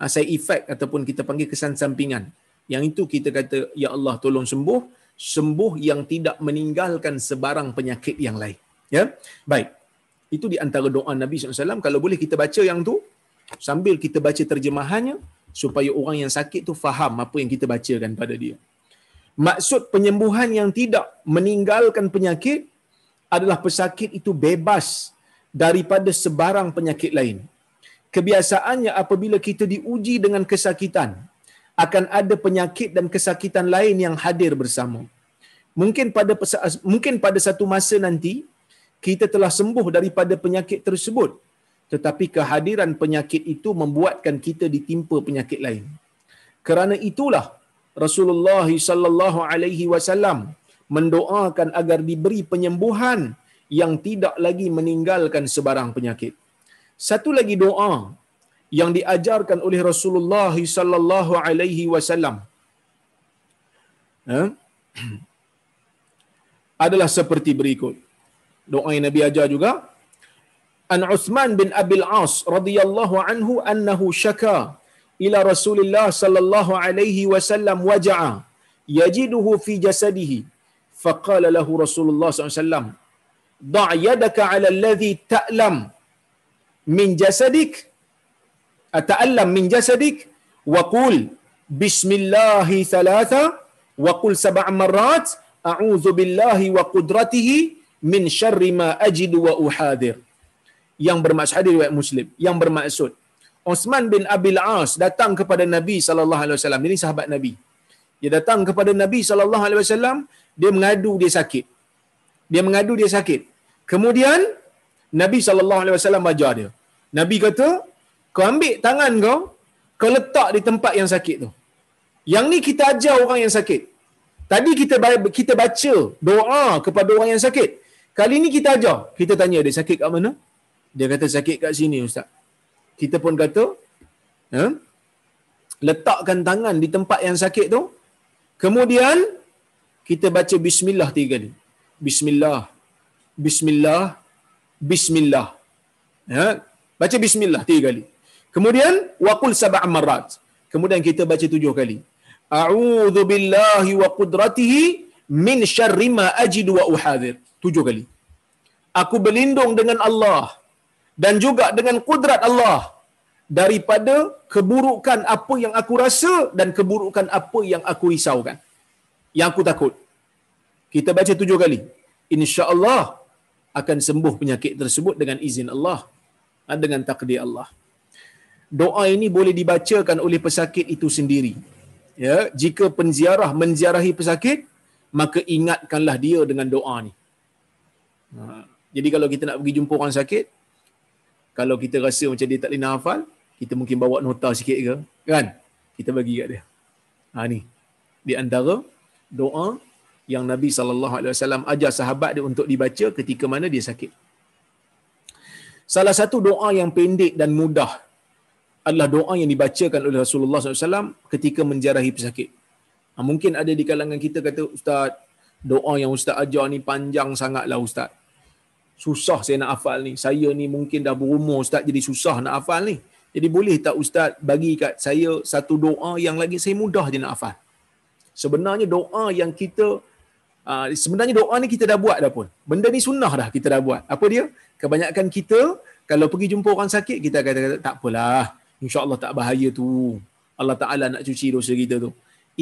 Speaker 1: Ha, side effect ataupun kita panggil kesan sampingan. Yang itu kita kata, Ya Allah tolong sembuh. Sembuh yang tidak meninggalkan sebarang penyakit yang lain. Ya, Baik. Itu di antara doa Nabi SAW. Kalau boleh kita baca yang tu sambil kita baca terjemahannya supaya orang yang sakit tu faham apa yang kita bacakan pada dia. Maksud penyembuhan yang tidak meninggalkan penyakit adalah pesakit itu bebas daripada sebarang penyakit lain. Kebiasaannya apabila kita diuji dengan kesakitan, akan ada penyakit dan kesakitan lain yang hadir bersama. Mungkin pada mungkin pada satu masa nanti kita telah sembuh daripada penyakit tersebut tetapi kehadiran penyakit itu membuatkan kita ditimpa penyakit lain kerana itulah Rasulullah sallallahu alaihi wasallam mendoakan agar diberi penyembuhan yang tidak lagi meninggalkan sebarang penyakit satu lagi doa yang diajarkan oleh Rasulullah sallallahu alaihi wasallam eh, adalah seperti berikut doa yang Nabi ajar juga An Uthman bin Abil As radhiyallahu anhu annahu syaka ila Rasulillah sallallahu alaihi wasallam waja'a yajiduhu fi jasadihi faqala lahu Rasulullah SAW da' yadaka ala alladhi ta'lam min jasadik ta'allam min jasadik wa qul bismillahi thalatha wa qul sab'a marrat a'udzu billahi wa qudratihi min syarri ma ajidu wa uhadir yang bermaksud hadis riwayat muslim yang bermaksud Osman bin Abil As datang kepada Nabi saw ini sahabat Nabi dia datang kepada Nabi saw dia mengadu dia sakit dia mengadu dia sakit kemudian Nabi saw alaihi wasallam baca dia Nabi kata kau ambil tangan kau kau letak di tempat yang sakit tu yang ni kita ajar orang yang sakit tadi kita kita baca doa kepada orang yang sakit Kali ni kita ajar. Kita tanya dia sakit kat mana? Dia kata sakit kat sini ustaz. Kita pun kata ha? letakkan tangan di tempat yang sakit tu. Kemudian kita baca bismillah tiga kali. Bismillah. Bismillah. Bismillah. Ha? Baca bismillah tiga kali. Kemudian waqul Sabah marat. Kemudian kita baca tujuh kali. A'udhu billahi wa qudratihi min syarri ma ajidu wa uhadir tujuh kali. Aku berlindung dengan Allah dan juga dengan kudrat Allah daripada keburukan apa yang aku rasa dan keburukan apa yang aku risaukan. Yang aku takut. Kita baca tujuh kali. Insya Allah akan sembuh penyakit tersebut dengan izin Allah. Dengan takdir Allah. Doa ini boleh dibacakan oleh pesakit itu sendiri. Ya, jika penziarah menziarahi pesakit, maka ingatkanlah dia dengan doa ini. Ha. Jadi kalau kita nak pergi jumpa orang sakit, kalau kita rasa macam dia tak boleh hafal, kita mungkin bawa nota sikit ke, kan? Kita bagi kat dia. Ha ni. Di antara doa yang Nabi saw ajar sahabat dia untuk dibaca ketika mana dia sakit. Salah satu doa yang pendek dan mudah adalah doa yang dibacakan oleh Rasulullah SAW ketika menjarahi pesakit. Ha, mungkin ada di kalangan kita kata, Ustaz, doa yang Ustaz ajar ni panjang sangatlah Ustaz susah saya nak hafal ni. Saya ni mungkin dah berumur ustaz jadi susah nak hafal ni. Jadi boleh tak ustaz bagi kat saya satu doa yang lagi saya mudah je nak hafal. Sebenarnya doa yang kita ah, sebenarnya doa ni kita dah buat dah pun. Benda ni sunnah dah kita dah buat. Apa dia? Kebanyakan kita kalau pergi jumpa orang sakit kita kata tak apalah. Insya-Allah tak bahaya tu. Allah Taala nak cuci dosa kita tu.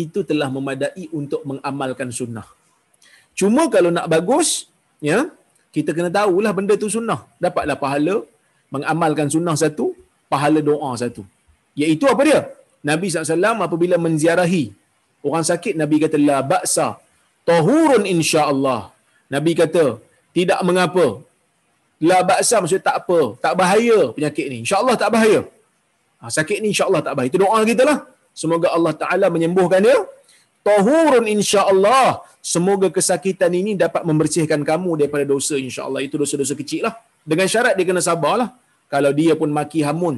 Speaker 1: Itu telah memadai untuk mengamalkan sunnah. Cuma kalau nak bagus, ya, kita kena tahulah benda tu sunnah. Dapatlah pahala mengamalkan sunnah satu, pahala doa satu. Iaitu apa dia? Nabi SAW apabila menziarahi orang sakit, Nabi kata, La baksa tahurun insyaAllah. Nabi kata, tidak mengapa. La baksa maksudnya tak apa, tak bahaya penyakit ni. InsyaAllah tak bahaya. Ha, sakit ni insyaAllah tak bahaya. Itu doa kita lah. Semoga Allah Ta'ala menyembuhkan dia tahurun insyaallah semoga kesakitan ini dapat membersihkan kamu daripada dosa insyaallah itu dosa-dosa kecil lah dengan syarat dia kena sabar lah. kalau dia pun maki hamun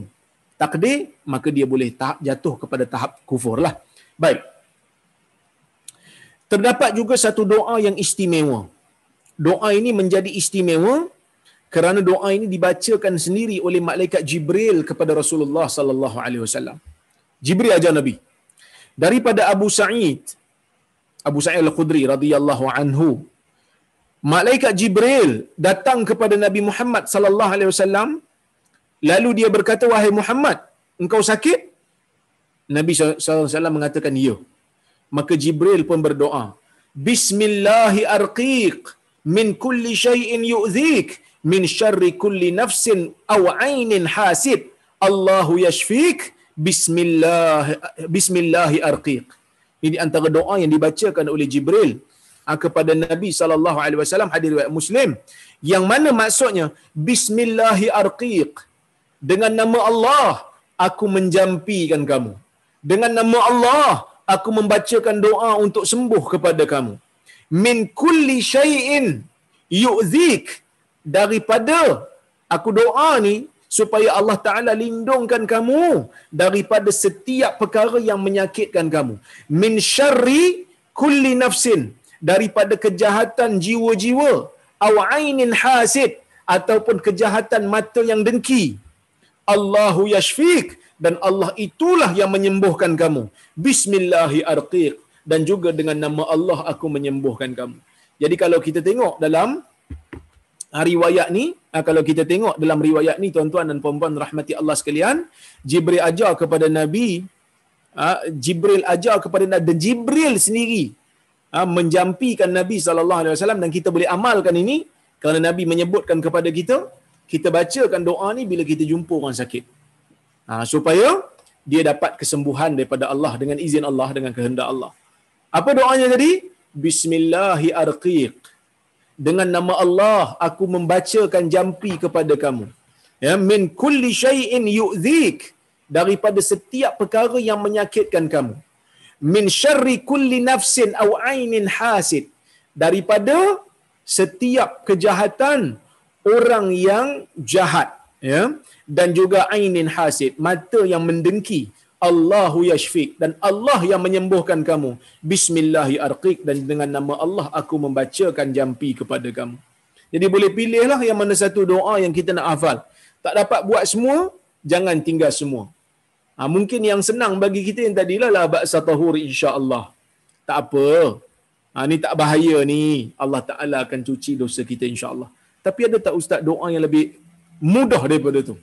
Speaker 1: takdir maka dia boleh tahap jatuh kepada tahap kufur lah baik terdapat juga satu doa yang istimewa doa ini menjadi istimewa kerana doa ini dibacakan sendiri oleh malaikat Jibril kepada Rasulullah sallallahu alaihi wasallam Jibril ajar Nabi daripada Abu Sa'id Abu Sa'id Al-Khudri radhiyallahu anhu Malaikat Jibril datang kepada Nabi Muhammad sallallahu alaihi wasallam lalu dia berkata wahai Muhammad engkau sakit Nabi sallallahu alaihi wasallam mengatakan ya maka Jibril pun berdoa bismillah arqiq min kulli shay'in yu'dhik min syarri kulli nafsin aw 'ainin hasib Allahu yashfik bismillah bismillahi arqiq ini antara doa yang dibacakan oleh Jibril ah, kepada Nabi sallallahu alaihi wasallam hadis riwayat Muslim yang mana maksudnya bismillahi arqiq dengan nama Allah aku menjampikan kamu dengan nama Allah aku membacakan doa untuk sembuh kepada kamu min kulli syai'in yu'zik daripada aku doa ni supaya Allah Taala lindungkan kamu daripada setiap perkara yang menyakitkan kamu min syarri kulli nafsin daripada kejahatan jiwa-jiwa awainin ainin hasid ataupun kejahatan mata yang dengki Allahu yashfiq dan Allah itulah yang menyembuhkan kamu Bismillahi bismillahirrahmanirrahim dan juga dengan nama Allah aku menyembuhkan kamu jadi kalau kita tengok dalam riwayat ni ah, kalau kita tengok dalam riwayat ni tuan-tuan dan puan-puan rahmati Allah sekalian Jibril ajar kepada Nabi ah, Jibril ajar kepada Nabi dan Jibril sendiri ah, menjampikan Nabi saw dan kita boleh amalkan ini kerana Nabi menyebutkan kepada kita kita bacakan doa ni bila kita jumpa orang sakit supaya dia dapat kesembuhan daripada Allah dengan izin Allah dengan kehendak Allah apa doanya tadi Bismillahirrahmanirrahim dengan nama Allah aku membacakan jampi kepada kamu ya min kulli syai'in yu'dhik daripada setiap perkara yang menyakitkan kamu min syarri kulli nafsin aw ainin hasid daripada setiap kejahatan orang yang jahat ya dan juga ainin hasid mata yang mendengki Allahu yashfik dan Allah yang menyembuhkan kamu. Bismillahirrahmanirrahim dan dengan nama Allah aku membacakan jampi kepada kamu. Jadi boleh pilihlah yang mana satu doa yang kita nak hafal. Tak dapat buat semua, jangan tinggal semua. Ha, mungkin yang senang bagi kita yang tadilah lah baksa tahur insyaAllah. Tak apa. Ha, ni tak bahaya ni. Allah Ta'ala akan cuci dosa kita insyaAllah. Tapi ada tak Ustaz doa yang lebih mudah daripada tu?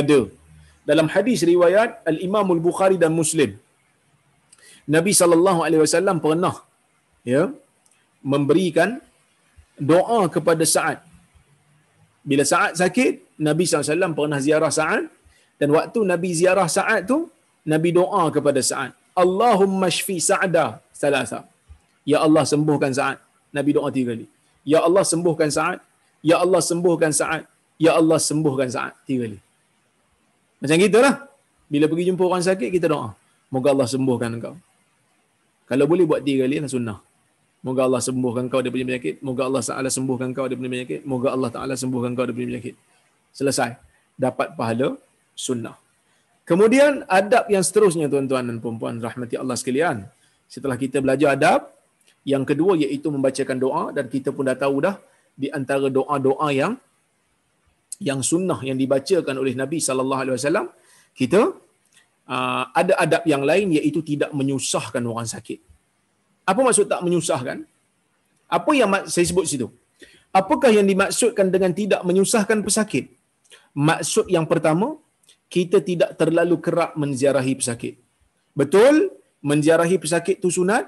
Speaker 1: Ada dalam hadis riwayat Al Imam Al Bukhari dan Muslim. Nabi sallallahu alaihi wasallam pernah ya memberikan doa kepada Sa'ad. Bila Sa'ad sakit, Nabi SAW pernah ziarah Sa'ad. Dan waktu Nabi ziarah Sa'ad tu, Nabi doa kepada Sa'ad. Allahumma shfi Sa'ada salasa. Ya Allah sembuhkan Sa'ad. Nabi doa tiga kali. Ya Allah sembuhkan Sa'ad. Ya Allah sembuhkan Sa'ad. Ya Allah sembuhkan Sa'ad. Tiga kali. Macam gitulah. Bila pergi jumpa orang sakit, kita doa. Moga Allah sembuhkan engkau. Kalau boleh buat tiga kali, lah sunnah. Moga Allah sembuhkan kau daripada penyakit. Moga Allah Ta'ala sembuhkan kau daripada penyakit. Moga Allah Ta'ala sembuhkan kau daripada penyakit. Selesai. Dapat pahala sunnah. Kemudian adab yang seterusnya tuan-tuan dan puan rahmati Allah sekalian. Setelah kita belajar adab, yang kedua iaitu membacakan doa dan kita pun dah tahu dah di antara doa-doa yang yang sunnah yang dibacakan oleh Nabi sallallahu alaihi wasallam kita ah, ada adab yang lain iaitu tidak menyusahkan orang sakit. Apa maksud tak menyusahkan? Apa yang saya sebut situ? Apakah yang dimaksudkan dengan tidak menyusahkan pesakit? Maksud yang pertama, kita tidak terlalu kerap menziarahi pesakit. Betul, menziarahi pesakit itu sunat,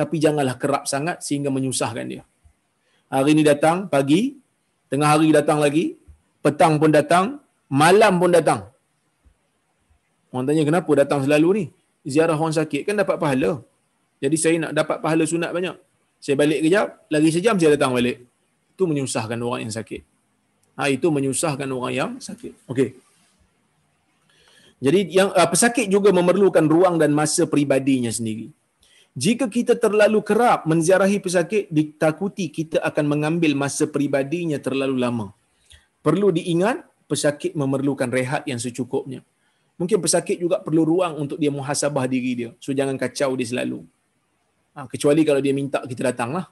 Speaker 1: tapi janganlah kerap sangat sehingga menyusahkan dia. Hari ini datang, pagi, tengah hari datang lagi, petang pun datang, malam pun datang. Orang tanya kenapa datang selalu ni? Ziarah orang sakit kan dapat pahala. Jadi saya nak dapat pahala sunat banyak. Saya balik kejap, lagi sejam saya datang balik. Itu menyusahkan orang yang sakit. Ha, itu menyusahkan orang yang sakit. Okey. Jadi yang uh, pesakit juga memerlukan ruang dan masa peribadinya sendiri. Jika kita terlalu kerap menziarahi pesakit, ditakuti kita akan mengambil masa peribadinya terlalu lama. Perlu diingat, pesakit memerlukan rehat yang secukupnya. Mungkin pesakit juga perlu ruang untuk dia muhasabah diri dia. So, jangan kacau dia selalu. Ha, kecuali kalau dia minta kita datanglah.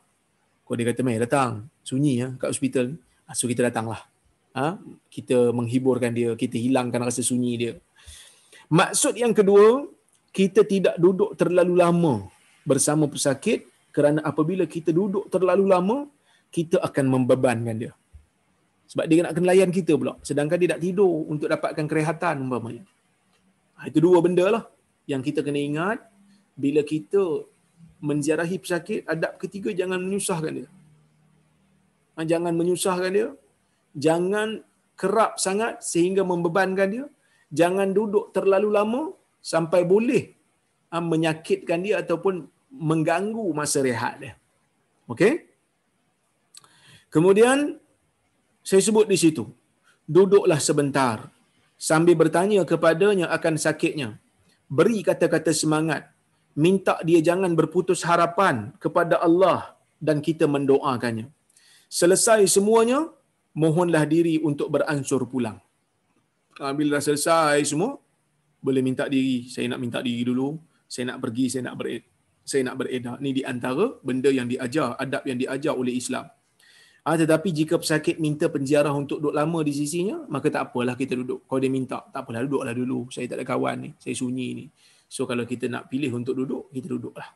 Speaker 1: Kalau dia kata, Mai, datang. Sunyi ya, kat hospital. Ha, so, kita datanglah. Ha, kita menghiburkan dia. Kita hilangkan rasa sunyi dia. Maksud yang kedua, kita tidak duduk terlalu lama bersama pesakit kerana apabila kita duduk terlalu lama, kita akan membebankan dia sebab dia nak kena layan kita pula sedangkan dia nak tidur untuk dapatkan kerehatan umpamanya ha, itu dua benda lah yang kita kena ingat bila kita menziarahi pesakit adab ketiga jangan menyusahkan dia ha, jangan menyusahkan dia jangan kerap sangat sehingga membebankan dia jangan duduk terlalu lama sampai boleh ha, menyakitkan dia ataupun mengganggu masa rehat dia okey Kemudian saya sebut di situ. Duduklah sebentar sambil bertanya kepadanya akan sakitnya. Beri kata-kata semangat. Minta dia jangan berputus harapan kepada Allah dan kita mendoakannya. Selesai semuanya, mohonlah diri untuk beransur pulang. Bila dah selesai semua, boleh minta diri. Saya nak minta diri dulu. Saya nak pergi, saya nak beredar. Saya nak beredar. Ini di antara benda yang diajar, adab yang diajar oleh Islam. Ha, tetapi jika pesakit minta penziarah untuk duduk lama di sisinya, maka tak apalah kita duduk. Kalau dia minta, tak apalah duduklah dulu. Saya tak ada kawan ni, saya sunyi ni. So kalau kita nak pilih untuk duduk, kita duduklah.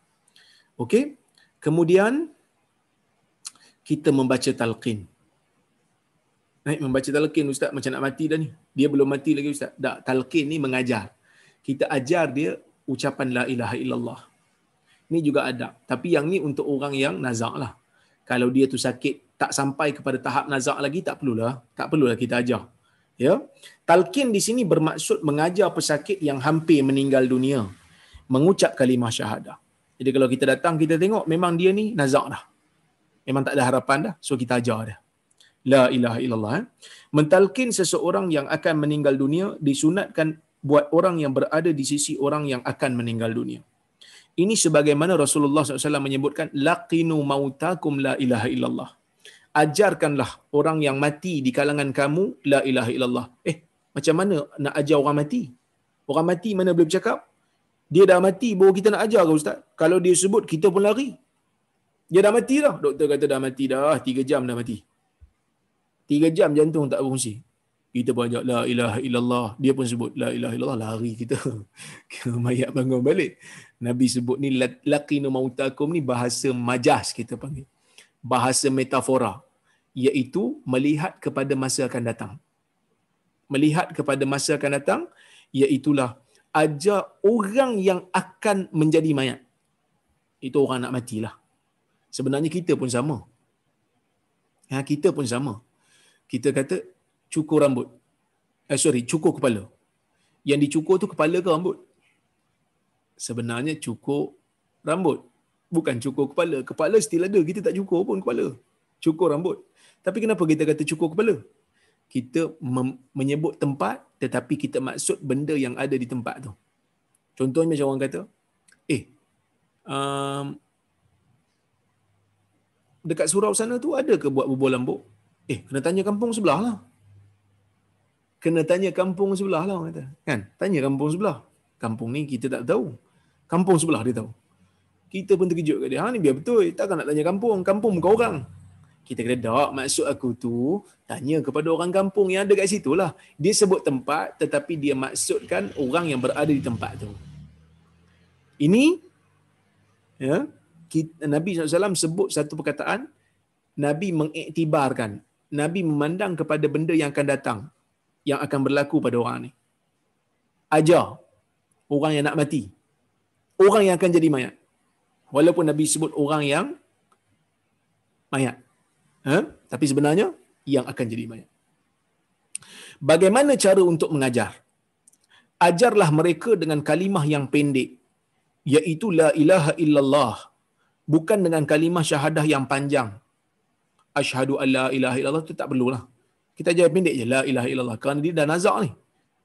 Speaker 1: Okey. Kemudian kita membaca talqin. Naik membaca talqin ustaz macam nak mati dah ni. Dia belum mati lagi ustaz. Tak, talqin ni mengajar. Kita ajar dia ucapan la ilaha illallah. Ni juga ada. Tapi yang ni untuk orang yang nazak lah. Kalau dia tu sakit tak sampai kepada tahap nazak lagi tak perlulah tak perlulah kita ajar ya talqin di sini bermaksud mengajar pesakit yang hampir meninggal dunia mengucap kalimah syahadah jadi kalau kita datang kita tengok memang dia ni nazak dah memang tak ada harapan dah so kita ajar dia la ilaha illallah eh? mentalkin seseorang yang akan meninggal dunia disunatkan buat orang yang berada di sisi orang yang akan meninggal dunia ini sebagaimana Rasulullah SAW menyebutkan laqinu mautakum la ilaha illallah ajarkanlah orang yang mati di kalangan kamu la ilaha illallah. Eh, macam mana nak ajar orang mati? Orang mati mana boleh bercakap? Dia dah mati baru kita nak ajar ke ustaz? Kalau dia sebut kita pun lari. Dia dah mati dah. Doktor kata dah mati dah. Ah, tiga jam dah mati. Tiga jam jantung tak berfungsi. Kita pun ajak la ilaha illallah. Dia pun sebut la ilaha illallah lari kita. mayat bangun balik. Nabi sebut ni laqinu mautakum ni bahasa majas kita panggil. Bahasa metafora iaitu melihat kepada masa akan datang. Melihat kepada masa akan datang, iaitulah ajar orang yang akan menjadi mayat. Itu orang nak matilah. Sebenarnya kita pun sama. Ha, kita pun sama. Kita kata, cukur rambut. Eh, sorry, cukur kepala. Yang dicukur tu kepala ke rambut? Sebenarnya cukur rambut. Bukan cukur kepala. Kepala still ada. Kita tak cukur pun kepala cukur rambut. Tapi kenapa kita kata cukur kepala? Kita menyebut tempat tetapi kita maksud benda yang ada di tempat tu. Contohnya macam orang kata, eh, um, dekat surau sana tu ada ke buat bubur lambuk? Eh, kena tanya kampung sebelah lah. Kena tanya kampung sebelah lah orang kata. Kan? Tanya kampung sebelah. Kampung ni kita tak tahu. Kampung sebelah dia tahu. Kita pun terkejut kat dia. Ha ni biar betul. Takkan nak tanya kampung. Kampung bukan orang kita geredak maksud aku tu tanya kepada orang kampung yang ada kat situ lah dia sebut tempat tetapi dia maksudkan orang yang berada di tempat tu ini ya kita, Nabi SAW sebut satu perkataan Nabi mengiktibarkan Nabi memandang kepada benda yang akan datang yang akan berlaku pada orang ni ajar orang yang nak mati orang yang akan jadi mayat walaupun Nabi sebut orang yang mayat Ha? Tapi sebenarnya yang akan jadi mayat. Bagaimana cara untuk mengajar? Ajarlah mereka dengan kalimah yang pendek iaitu la ilaha illallah bukan dengan kalimah syahadah yang panjang. Asyhadu alla ilaha illallah tu tak perlulah. Kita ajar pendek je la ilaha illallah kerana dia dah nazak ni.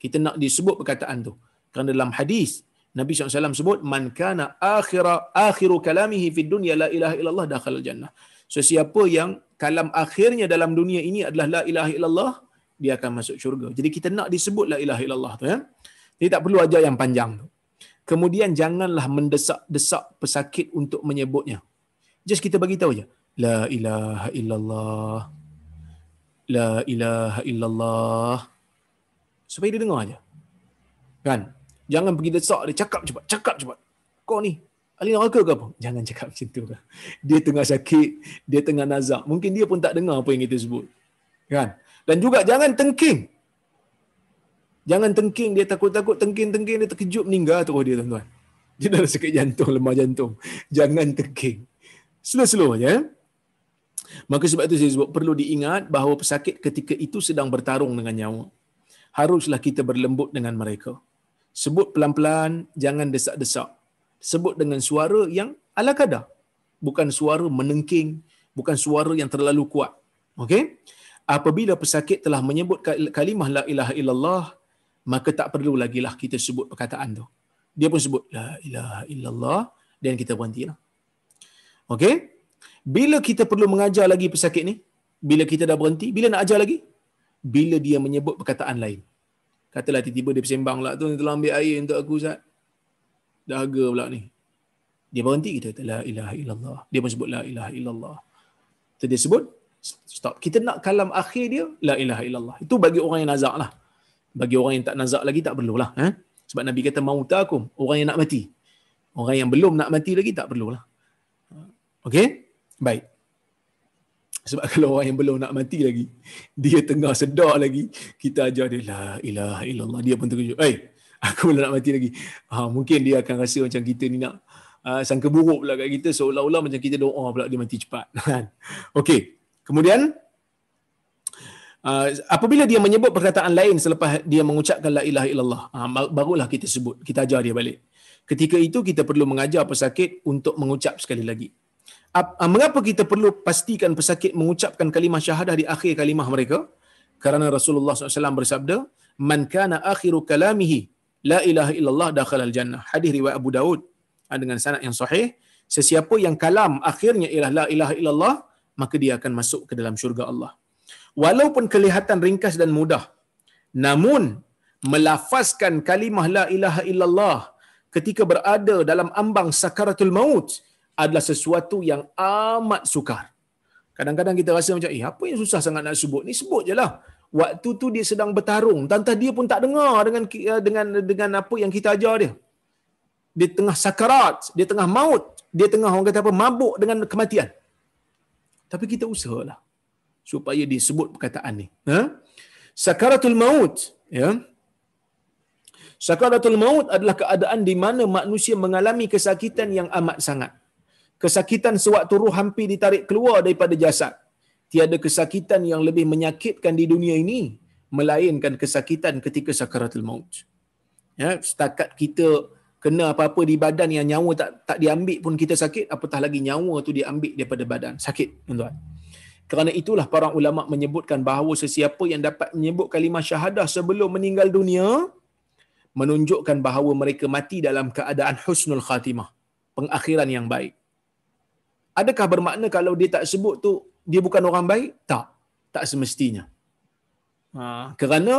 Speaker 1: Kita nak disebut perkataan tu. Kerana dalam hadis Nabi SAW sebut man kana akhira akhiru kalamihi fid dunya la ilaha illallah dakhala jannah. So siapa yang kalam akhirnya dalam dunia ini adalah la ilaha illallah dia akan masuk syurga. Jadi kita nak disebut la ilaha illallah tu ya. Jadi tak perlu ajar yang panjang tu. Kemudian janganlah mendesak-desak pesakit untuk menyebutnya. Just kita bagi tahu je. La ilaha illallah. La ilaha illallah. Supaya dia dengar aja. Kan? Jangan pergi desak dia cakap cepat, cakap cepat. Kau ni Ahli neraka ke apa? Jangan cakap macam tu. Dia tengah sakit, dia tengah nazak. Mungkin dia pun tak dengar apa yang kita sebut. Kan? Dan juga jangan tengking. Jangan tengking, dia takut-takut tengking-tengking, dia terkejut meninggal terus oh, dia tuan-tuan. Dia dah sakit jantung, lemah jantung. Jangan tengking. Slow-slow ya. Eh? Maka sebab itu saya sebut, perlu diingat bahawa pesakit ketika itu sedang bertarung dengan nyawa. Haruslah kita berlembut dengan mereka. Sebut pelan-pelan, jangan desak-desak sebut dengan suara yang ala kadar bukan suara menengking bukan suara yang terlalu kuat okey apabila pesakit telah menyebut kalimah la ilaha illallah maka tak perlu lagi lah kita sebut perkataan tu dia pun sebut la ilaha illallah dan kita berhentilah okey bila kita perlu mengajar lagi pesakit ni bila kita dah berhenti bila nak ajar lagi bila dia menyebut perkataan lain katalah tiba-tiba dia sembanglah tu tolong ambil air untuk aku ustaz dahaga pula ni. Dia berhenti kita kata la ilaha illallah. Dia pun sebut la ilaha illallah. Itu dia sebut stop. Kita nak kalam akhir dia la ilaha illallah. Itu bagi orang yang nazak lah. Bagi orang yang tak nazak lagi tak perlulah. Ha? Eh? Sebab Nabi kata mautakum. Orang yang nak mati. Orang yang belum nak mati lagi tak perlulah. Okay? Baik. Sebab kalau orang yang belum nak mati lagi, dia tengah sedar lagi, kita ajar dia, La ilaha illallah. Dia pun terkejut. Eh, hey, aku belum nak mati lagi. Ha, mungkin dia akan rasa macam kita ni nak uh, sangka buruk pula kat kita seolah-olah macam kita doa pula dia mati cepat. Kan? Okey. Kemudian uh, apabila dia menyebut perkataan lain selepas dia mengucapkan la ilaha illallah, uh, barulah kita sebut, kita ajar dia balik. Ketika itu kita perlu mengajar pesakit untuk mengucap sekali lagi. Uh, uh, mengapa kita perlu pastikan pesakit mengucapkan kalimah syahadah di akhir kalimah mereka? Kerana Rasulullah SAW bersabda, man kana akhiru kalamihi la ilaha illallah dakhala al jannah hadis riwayat Abu Daud ah, dengan sanad yang sahih sesiapa yang kalam akhirnya ialah la ilaha illallah maka dia akan masuk ke dalam syurga Allah walaupun kelihatan ringkas dan mudah namun melafazkan kalimah la ilaha illallah ketika berada dalam ambang sakaratul maut adalah sesuatu yang amat sukar kadang-kadang kita rasa macam eh apa yang susah sangat nak sebut ni sebut jelah waktu tu dia sedang bertarung tanpa dia pun tak dengar dengan eh, dengan dengan apa yang kita ajar dia dia tengah sakarat dia tengah maut dia tengah orang kata apa mabuk dengan kematian tapi kita usahalah supaya disebut perkataan ni ha sakaratul maut ya sakaratul maut adalah keadaan di mana manusia mengalami kesakitan yang amat sangat kesakitan sewaktu ruh hampir ditarik keluar daripada jasad tiada kesakitan yang lebih menyakitkan di dunia ini melainkan kesakitan ketika sakaratul maut. Ya, setakat kita kena apa-apa di badan yang nyawa tak tak diambil pun kita sakit, apatah lagi nyawa tu diambil daripada badan, sakit, tuan-tuan. Kerana itulah para ulama menyebutkan bahawa sesiapa yang dapat menyebut kalimah syahadah sebelum meninggal dunia menunjukkan bahawa mereka mati dalam keadaan husnul khatimah, pengakhiran yang baik. Adakah bermakna kalau dia tak sebut tu dia bukan orang baik? Tak. Tak semestinya. Ha. Kerana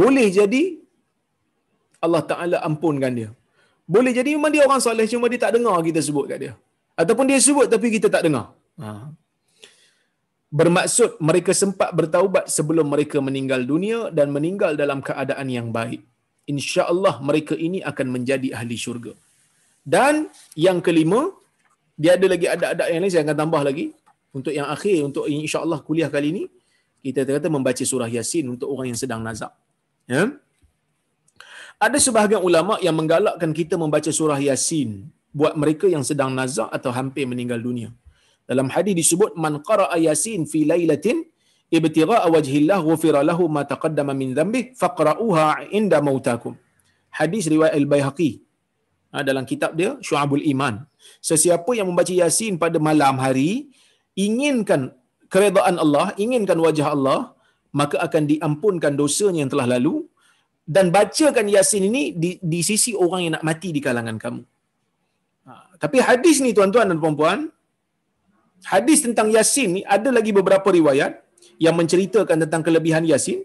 Speaker 1: boleh jadi Allah Ta'ala ampunkan dia. Boleh jadi memang dia orang soleh cuma dia tak dengar kita sebut kat dia. Ataupun dia sebut tapi kita tak dengar. Ha. Bermaksud mereka sempat bertaubat sebelum mereka meninggal dunia dan meninggal dalam keadaan yang baik. insya Allah mereka ini akan menjadi ahli syurga. Dan yang kelima, dia ada lagi adat-adat yang lain, saya akan tambah lagi untuk yang akhir untuk insya Allah kuliah kali ini kita kata membaca surah yasin untuk orang yang sedang nazak ya ada sebahagian ulama yang menggalakkan kita membaca surah yasin buat mereka yang sedang nazak atau hampir meninggal dunia dalam hadis disebut man qaraa yasin fi lailatin ibtigha'a wajhillah ghufira lahu ma taqaddama min dhanbih faqra'uha inda mautakum hadis riwayat al-baihaqi ha, dalam kitab dia syu'abul iman sesiapa yang membaca yasin pada malam hari inginkan keredaan Allah, inginkan wajah Allah, maka akan diampunkan dosanya yang telah lalu dan bacakan Yasin ini di, di sisi orang yang nak mati di kalangan kamu. Ha, tapi hadis ni tuan-tuan dan puan-puan, hadis tentang Yasin ni ada lagi beberapa riwayat yang menceritakan tentang kelebihan Yasin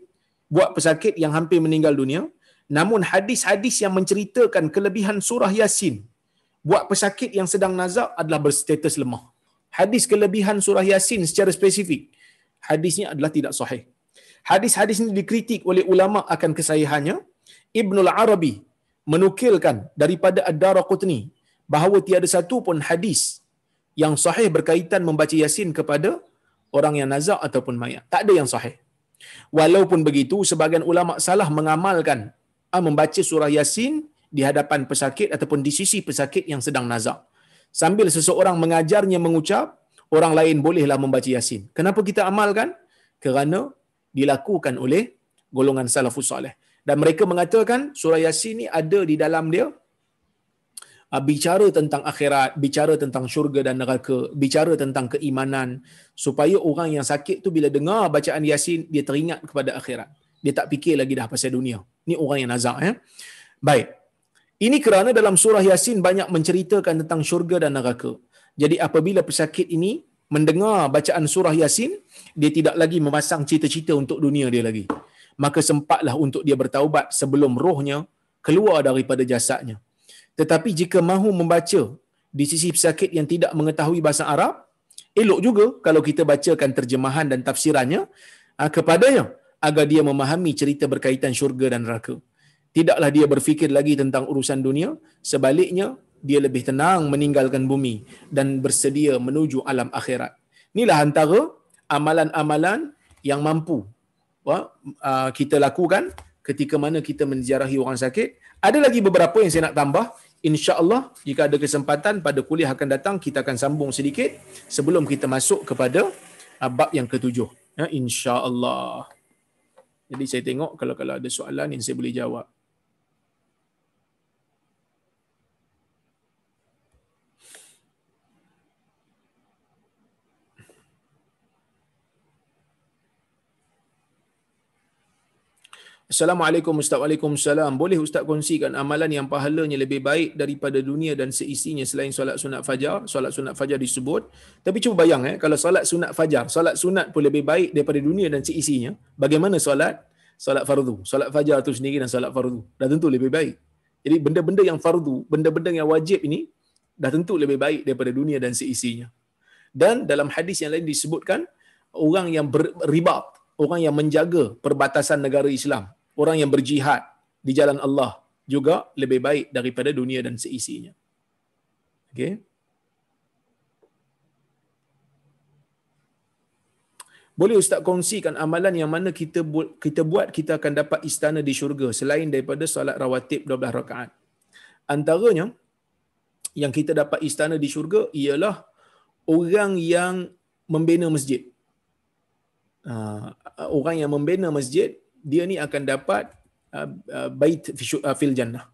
Speaker 1: buat pesakit yang hampir meninggal dunia. Namun hadis-hadis yang menceritakan kelebihan surah Yasin buat pesakit yang sedang nazak adalah berstatus lemah hadis kelebihan surah Yasin secara spesifik, hadisnya adalah tidak sahih. Hadis-hadis ini dikritik oleh ulama akan kesahihannya. Ibnul Arabi menukilkan daripada Ad-Darqutni bahawa tiada satu pun hadis yang sahih berkaitan membaca Yasin kepada orang yang nazak ataupun mayat. Tak ada yang sahih. Walaupun begitu, sebagian ulama salah mengamalkan ah, membaca surah Yasin di hadapan pesakit ataupun di sisi pesakit yang sedang nazak sambil seseorang mengajarnya mengucap, orang lain bolehlah membaca Yasin. Kenapa kita amalkan? Kerana dilakukan oleh golongan salafus salih. Dan mereka mengatakan surah Yasin ini ada di dalam dia ah, bicara tentang akhirat, bicara tentang syurga dan neraka, bicara tentang keimanan supaya orang yang sakit tu bila dengar bacaan Yasin dia teringat kepada akhirat. Dia tak fikir lagi dah pasal dunia. Ni orang yang nazak ya. Baik. Ini kerana dalam surah Yasin banyak menceritakan tentang syurga dan neraka. Jadi apabila pesakit ini mendengar bacaan surah Yasin, dia tidak lagi memasang cita-cita untuk dunia dia lagi. Maka sempatlah untuk dia bertaubat sebelum rohnya keluar daripada jasadnya. Tetapi jika mahu membaca di sisi pesakit yang tidak mengetahui bahasa Arab, elok juga kalau kita bacakan terjemahan dan tafsirannya ah, kepadanya agar dia memahami cerita berkaitan syurga dan neraka tidaklah dia berfikir lagi tentang urusan dunia sebaliknya dia lebih tenang meninggalkan bumi dan bersedia menuju alam akhirat inilah antara amalan-amalan yang mampu kita lakukan ketika mana kita menziarahi orang sakit ada lagi beberapa yang saya nak tambah Insya Allah jika ada kesempatan pada kuliah akan datang kita akan sambung sedikit sebelum kita masuk kepada bab yang ketujuh ya, Insya Allah. jadi saya tengok kalau kalau ada soalan yang saya boleh jawab Assalamualaikum Ustaz Waalaikumsalam Boleh Ustaz kongsikan amalan yang pahalanya lebih baik daripada dunia dan seisinya selain solat sunat fajar Solat sunat fajar disebut Tapi cuba bayang eh, kalau solat sunat fajar Solat sunat pun lebih baik daripada dunia dan seisinya Bagaimana solat? Solat fardu Solat fajar tu sendiri dan solat fardu Dah tentu lebih baik Jadi benda-benda yang fardu, benda-benda yang wajib ini Dah tentu lebih baik daripada dunia dan seisinya Dan dalam hadis yang lain disebutkan Orang yang berribat orang yang menjaga perbatasan negara Islam orang yang berjihad di jalan Allah juga lebih baik daripada dunia dan seisinya. Okay. Boleh Ustaz kongsikan amalan yang mana kita bu- kita buat kita akan dapat istana di syurga selain daripada solat rawatib 12 rakaat. Antaranya yang kita dapat istana di syurga ialah orang yang membina masjid. Uh, orang yang membina masjid dia ni akan dapat uh, uh, bait fi, uh, fil jannah.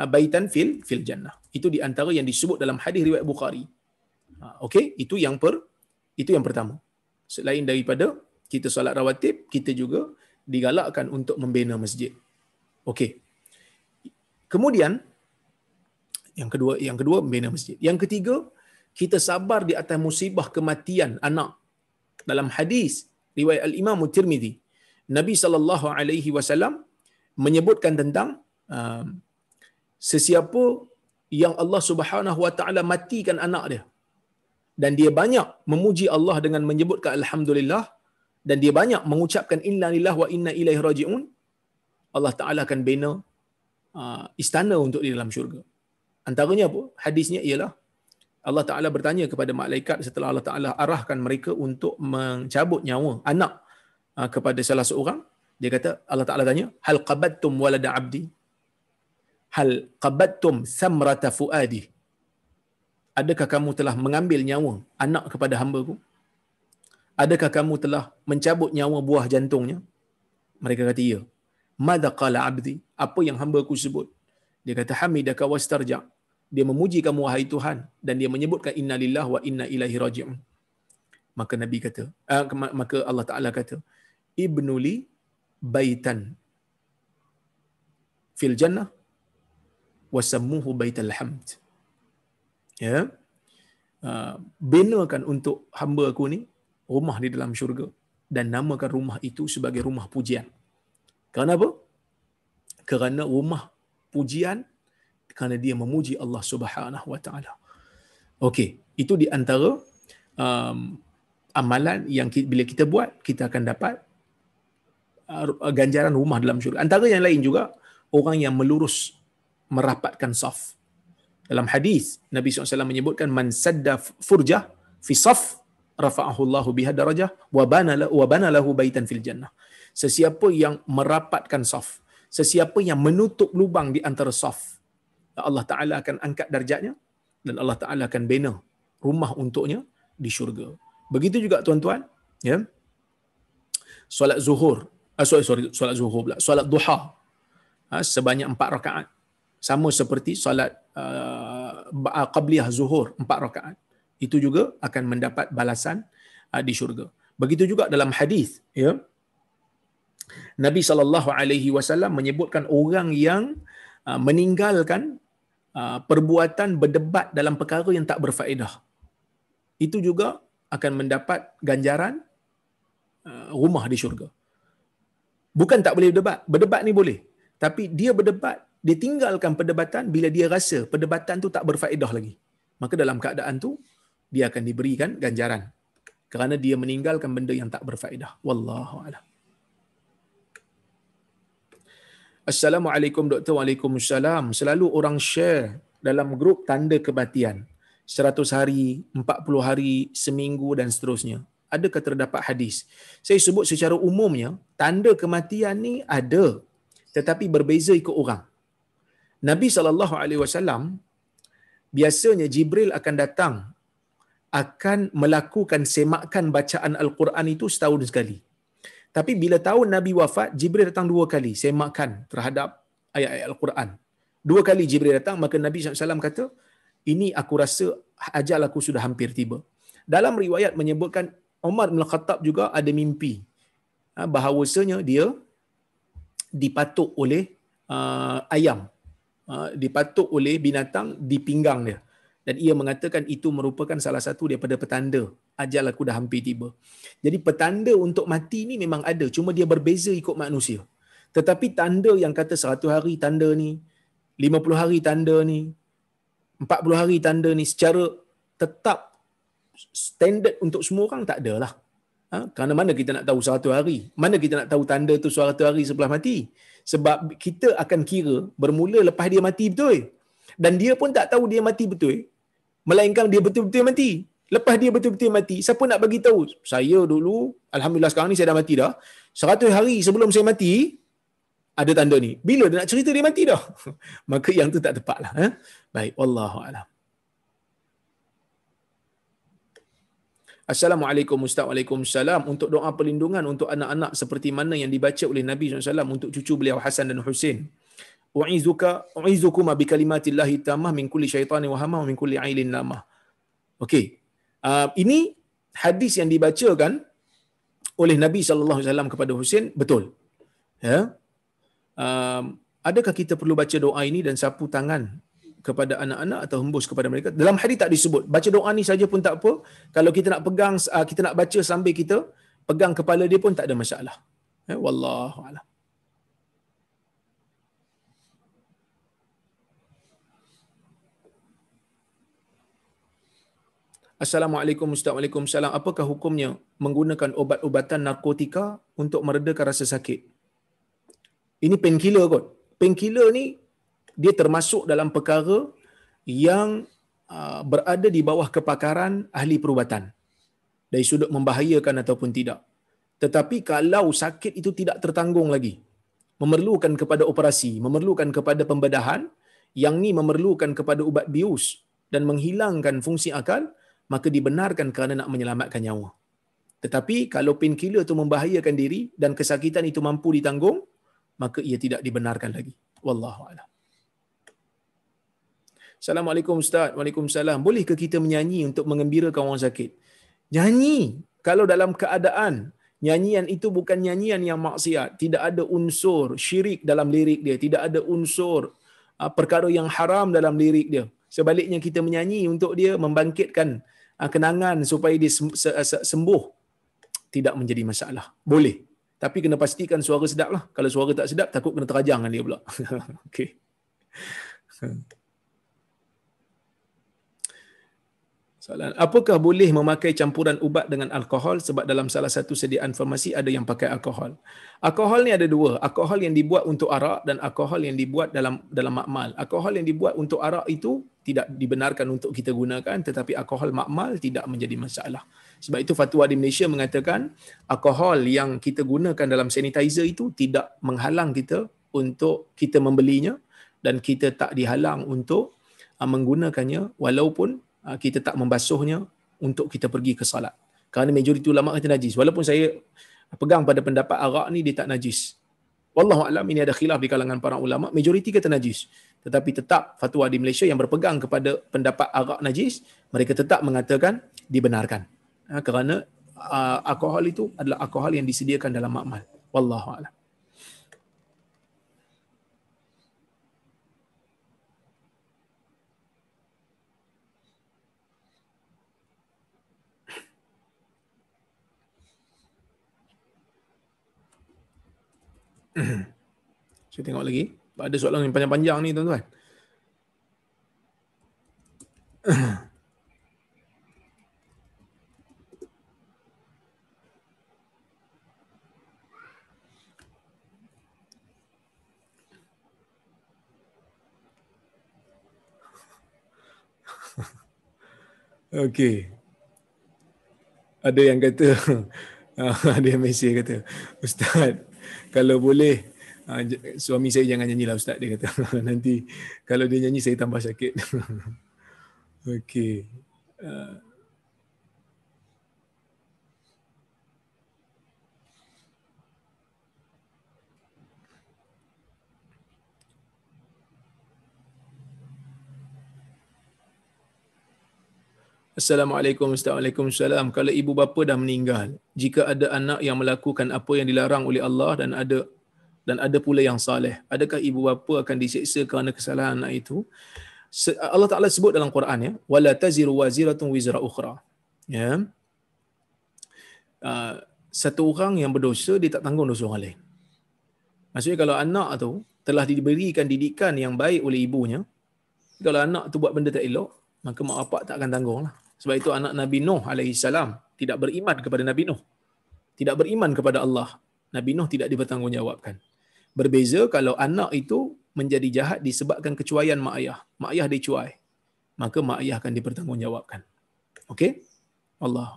Speaker 1: Uh, baitan fil fil jannah. Itu di antara yang disebut dalam hadis riwayat Bukhari. Uh, Okey, itu yang per itu yang pertama. Selain daripada kita solat rawatib, kita juga digalakkan untuk membina masjid. Okey. Kemudian yang kedua yang kedua membina masjid. Yang ketiga kita sabar di atas musibah kematian anak. Dalam hadis riwayat Al-Imam Tirmizi Nabi sallallahu alaihi wasallam menyebutkan tentang um, sesiapa yang Allah Subhanahu wa taala matikan anak dia dan dia banyak memuji Allah dengan menyebutkan alhamdulillah dan dia banyak mengucapkan inna lillahi wa inna ilaihi rajiun Allah taala akan bina uh, istana untuk dia dalam syurga antaranya apa hadisnya ialah Allah taala bertanya kepada malaikat setelah Allah taala arahkan mereka untuk mencabut nyawa anak Ah, kepada salah seorang dia kata Allah Taala tanya hal qabattum walada abdi hal qabattum samrata fuadi adakah kamu telah mengambil nyawa anak kepada hamba-ku adakah kamu telah mencabut nyawa buah jantungnya mereka kata ya madza qala abdi apa yang hamba-ku sebut dia kata hamidaka wastarja dia memuji kamu wahai Tuhan dan dia menyebutkan innalillahi wa inna ilaihi rajiun maka nabi kata uh, maka Allah Taala kata Ibnu li baitan fil jannah wasammuhu baital hamd ya ah, binakan untuk hamba aku ni rumah di dalam syurga dan namakan rumah itu sebagai rumah pujian kerana apa kerana rumah pujian kerana dia memuji Allah Subhanahu wa taala okey itu di antara um, amalan yang kita, bila kita buat kita akan dapat ganjaran rumah dalam syurga. Antara yang lain juga, orang yang melurus, merapatkan saf. Dalam hadis Nabi SAW menyebutkan, Man sadda furjah fi saf, rafa'ahu Allahu biha darajah, wa bana lahu baitan fil jannah. Sesiapa yang merapatkan saf, sesiapa yang menutup lubang di antara saf, Allah Ta'ala akan angkat darjatnya, dan Allah Ta'ala akan bina rumah untuknya di syurga. Begitu juga tuan-tuan, ya, solat zuhur Uh, sorry, sorry, solat zuhur pula. Solat duha. Uh, sebanyak empat rakaat. Sama seperti solat uh, qabliyah zuhur, empat rakaat. Itu juga akan mendapat balasan uh, di syurga. Begitu juga dalam hadis, ya. Nabi saw menyebutkan orang yang meninggalkan perbuatan berdebat dalam perkara yang tak berfaedah. Itu juga akan mendapat ganjaran rumah di syurga bukan tak boleh berdebat berdebat ni boleh tapi dia berdebat dia tinggalkan perdebatan bila dia rasa perdebatan tu tak berfaedah lagi maka dalam keadaan tu dia akan diberikan ganjaran kerana dia meninggalkan benda yang tak berfaedah wallahu a'lam Assalamualaikum doktor. Waalaikumsalam. Selalu orang share dalam grup tanda kematian, 100 hari, 40 hari, seminggu dan seterusnya adakah terdapat hadis? Saya sebut secara umumnya, tanda kematian ni ada tetapi berbeza ikut orang. Nabi sallallahu alaihi wasallam biasanya Jibril akan datang akan melakukan semakan bacaan al-Quran itu setahun sekali. Tapi bila tahun Nabi wafat, Jibril datang dua kali semakan terhadap ayat-ayat al-Quran. Dua kali Jibril datang maka Nabi SAW kata, "Ini aku rasa ajal aku sudah hampir tiba." Dalam riwayat menyebutkan Umar bin Khattab juga ada mimpi ha, bahawasanya dia dipatuk oleh uh, ayam uh, dipatuk oleh binatang di pinggang dia dan ia mengatakan itu merupakan salah satu daripada petanda ajal aku dah hampir tiba jadi petanda untuk mati ni memang ada cuma dia berbeza ikut manusia tetapi tanda yang kata 100 hari tanda ni 50 hari tanda ni 40 hari tanda ni secara tetap standard untuk semua orang tak adalah. Ha? Kerana mana kita nak tahu satu hari? Mana kita nak tahu tanda tu satu hari sebelah mati? Sebab kita akan kira bermula lepas dia mati betul. Dan dia pun tak tahu dia mati betul. Melainkan dia betul-betul mati. Lepas dia betul-betul mati, siapa nak bagi tahu? Saya dulu, Alhamdulillah sekarang ni saya dah mati dah. 100 hari sebelum saya mati, ada tanda ni. Bila dia nak cerita dia mati dah? Maka yang tu tak tepat lah. Eh? Baik, alam. Assalamualaikum Ustaz Waalaikumsalam untuk doa perlindungan untuk anak-anak seperti mana yang dibaca oleh Nabi SAW untuk cucu beliau Hasan dan Husin. U'izuka u'izukum bi kalimatillahi tammah min kulli syaitani wa hamma min kulli ailin lamah. Okey. Uh, ini hadis yang dibacakan oleh Nabi sallallahu alaihi wasallam kepada Husin betul. Ya. Yeah. Um, adakah kita perlu baca doa ini dan sapu tangan kepada anak-anak atau hembus kepada mereka. Dalam hadis tak disebut. Baca doa ni saja pun tak apa. Kalau kita nak pegang ah, kita nak baca sambil kita pegang kepala dia pun tak ada masalah. eh, wallahu a'lam. Assalamualaikum Ustaz. Waalaikumsalam. Apakah hukumnya menggunakan obat-obatan narkotika untuk meredakan rasa sakit? Ini painkiller kot. Painkiller ni dia termasuk dalam perkara yang uh, berada di bawah kepakaran ahli perubatan dari sudut membahayakan ataupun tidak tetapi kalau sakit itu tidak tertanggung lagi memerlukan kepada operasi memerlukan kepada pembedahan yang ni memerlukan kepada ubat bius dan menghilangkan fungsi akal maka dibenarkan kerana nak menyelamatkan nyawa tetapi kalau painkiller itu membahayakan diri dan kesakitan itu mampu ditanggung maka ia tidak dibenarkan lagi wallahu alam Assalamualaikum Ustaz, Waalaikumsalam. ke kita menyanyi untuk mengembirakan orang sakit? Nyanyi kalau dalam keadaan nyanyian itu bukan nyanyian yang maksiat. Tidak ada unsur syirik dalam lirik dia. Tidak ada unsur uh, perkara yang haram dalam lirik dia. Sebaliknya kita menyanyi untuk dia membangkitkan uh, kenangan supaya dia sembuh. Tidak menjadi masalah. Boleh. Tapi kena pastikan suara sedap lah. Kalau suara tak sedap, takut kena terajang dengan dia pula. okay. Soalan, apakah boleh memakai campuran ubat dengan alkohol sebab dalam salah satu sediaan farmasi ada yang pakai alkohol? Alkohol ni ada dua, alkohol yang dibuat untuk arak dan alkohol yang dibuat dalam dalam makmal. Alkohol yang dibuat untuk arak itu tidak dibenarkan untuk kita gunakan tetapi alkohol makmal tidak menjadi masalah. Sebab itu fatwa di Malaysia mengatakan alkohol yang kita gunakan dalam sanitizer itu tidak menghalang kita untuk kita membelinya dan kita tak dihalang untuk uh, menggunakannya walaupun Ah, kita tak membasuhnya untuk kita pergi ke salat. Kerana majoriti ulama kata najis. Walaupun saya pegang pada pendapat arak ni dia tak najis. Wallahu alam ini ada khilaf di kalangan para ulama, majoriti kata najis. Tetapi tetap fatwa di Malaysia yang berpegang kepada pendapat arak najis, mereka tetap mengatakan dibenarkan. Ha, kerana uh, alkohol itu adalah alkohol yang disediakan dalam makmal. Wallahu alam. Saya tengok lagi. Ada soalan yang panjang-panjang ni tuan-tuan. Okey. Ada yang kata ada yang mesej kata, "Ustaz, kalau boleh ah, suami saya jangan nyanyi lah ustaz dia kata nanti kalau dia nyanyi saya tambah sakit okey ah, Assalamualaikum, Assalamualaikum, Assalam. Kalau ibu bapa dah meninggal, jika ada anak yang melakukan apa yang dilarang oleh Allah dan ada dan ada pula yang saleh, adakah ibu bapa akan diseksa kerana kesalahan anak itu? Allah Taala sebut dalam Quran ya, wala taziru waziratun wizra ukhra. Ya. Ah, satu orang yang berdosa dia tak tanggung dosa orang lain. Maksudnya kalau anak tu telah diberikan didikan yang baik oleh ibunya, kalau anak tu buat benda tak elok, maka mak bapak tak akan tanggung lah. Sebab itu anak Nabi Nuh alaihi tidak beriman kepada Nabi Nuh. Tidak beriman kepada Allah. Nabi Nuh tidak dipertanggungjawabkan. Berbeza kalau anak itu menjadi jahat disebabkan kecuaian mak ayah. Mak ayah dicuai. Maka mak ayah akan dipertanggungjawabkan. Okey? Allah.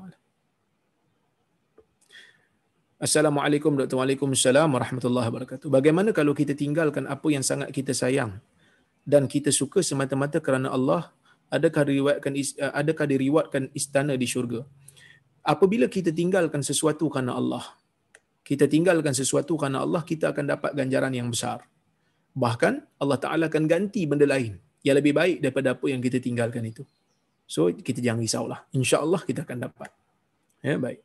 Speaker 1: Assalamualaikum Dr. Waalaikumsalam warahmatullahi wabarakatuh. Bagaimana kalau kita tinggalkan apa yang sangat kita sayang dan kita suka semata-mata kerana Allah adakah diriwayatkan eh, adakah diriwayatkan istana di syurga apabila kita tinggalkan sesuatu kerana Allah kita tinggalkan sesuatu kerana Allah kita akan dapat ganjaran yang besar bahkan Allah taala akan ganti benda lain yang lebih baik daripada apa yang kita tinggalkan itu so kita jangan risaulah Allah kita akan dapat ya baik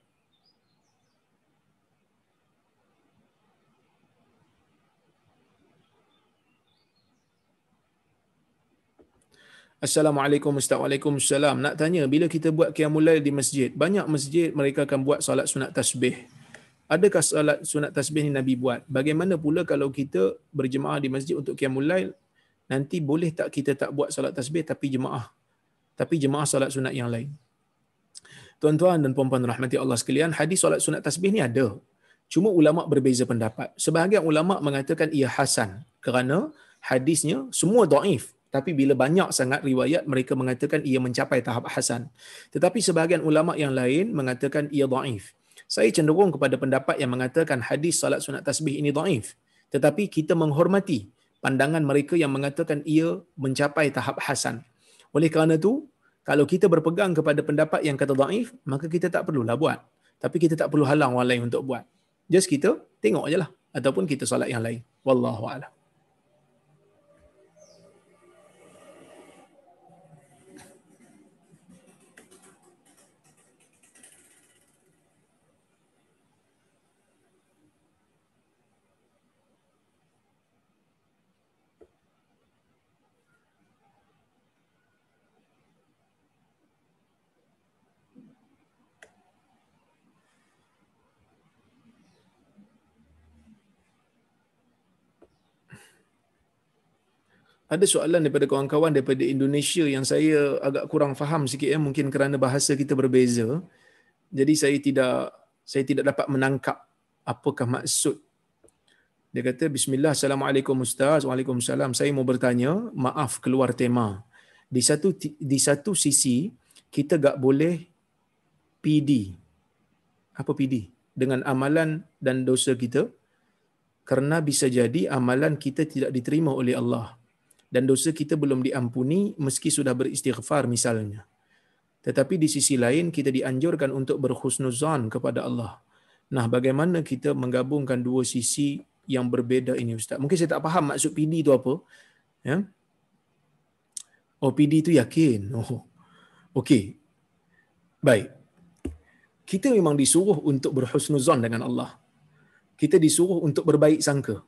Speaker 1: Assalamualaikum Ustaz. Waalaikumsalam. Nak tanya bila kita buat qiyamul lail di masjid, banyak masjid mereka akan buat solat sunat tasbih. Adakah solat sunat tasbih ni Nabi buat? Bagaimana pula kalau kita berjemaah di masjid untuk qiyamul lail, nanti boleh tak kita tak buat solat tasbih tapi jemaah tapi jemaah solat sunat yang lain. Tuan-tuan dan puan-puan rahmati Allah sekalian, hadis solat sunat tasbih ni ada. Cuma ulama berbeza pendapat. Sebahagian ulama mengatakan ia hasan kerana hadisnya semua dhaif tapi bila banyak sangat riwayat, mereka mengatakan ia mencapai tahap hasan. Tetapi sebahagian ulama' yang lain mengatakan ia da'if. Saya cenderung kepada pendapat yang mengatakan hadis salat sunat tasbih ini da'if. Tetapi kita menghormati pandangan mereka yang mengatakan ia mencapai tahap hasan. Oleh kerana itu, kalau kita berpegang kepada pendapat yang kata da'if, maka kita tak perlulah buat. Tapi kita tak perlu halang orang lain untuk buat. Just kita tengok ajalah. Ataupun kita salat yang lain. Wallahu a'lam. ada soalan daripada kawan-kawan daripada Indonesia yang saya agak kurang faham sikit ya mungkin kerana bahasa kita berbeza. Jadi saya tidak saya tidak dapat menangkap apakah maksud. Dia kata bismillah assalamualaikum ustaz. Waalaikumsalam. Saya mau bertanya, maaf keluar tema. Di satu di satu sisi kita tak boleh PD. Apa PD? Dengan amalan dan dosa kita kerana bisa jadi amalan kita tidak diterima oleh Allah dan dosa kita belum diampuni meski sudah beristighfar misalnya. Tetapi di sisi lain kita dianjurkan untuk berhusnuzan kepada Allah. Nah bagaimana kita menggabungkan dua sisi yang berbeza ini Ustaz? Mungkin saya tak faham maksud PD itu apa. Ya? Oh PD itu yakin. Oh. Okey. Baik. Kita memang disuruh untuk berhusnuzan dengan Allah. Kita disuruh untuk berbaik sangka.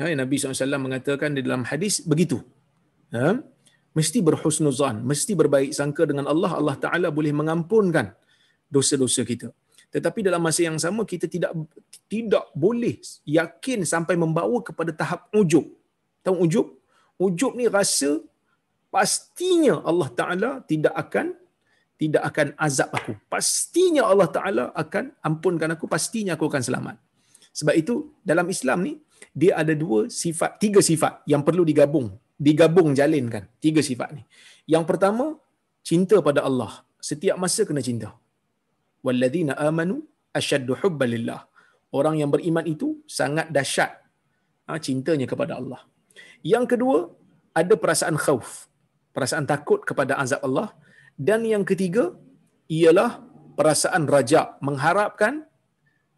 Speaker 1: Ya, Nabi SAW mengatakan di dalam hadis begitu. Ya, mesti berhusnuzan, mesti berbaik sangka dengan Allah. Allah Ta'ala boleh mengampunkan dosa-dosa kita. Tetapi dalam masa yang sama kita tidak tidak boleh yakin sampai membawa kepada tahap ujub. Tahu ujub? Ujub ni rasa pastinya Allah Taala tidak akan tidak akan azab aku. Pastinya Allah Taala akan ampunkan aku, pastinya aku akan selamat. Sebab itu dalam Islam ni dia ada dua sifat, tiga sifat yang perlu digabung, digabung jalinkan. Tiga sifat ni. Yang pertama, cinta pada Allah. Setiap masa kena cinta. Walladzina amanu asyaddu hubbalillah. Orang yang beriman itu sangat dahsyat ha, cintanya kepada Allah. Yang kedua, ada perasaan khauf, perasaan takut kepada azab Allah. Dan yang ketiga, ialah perasaan rajak, mengharapkan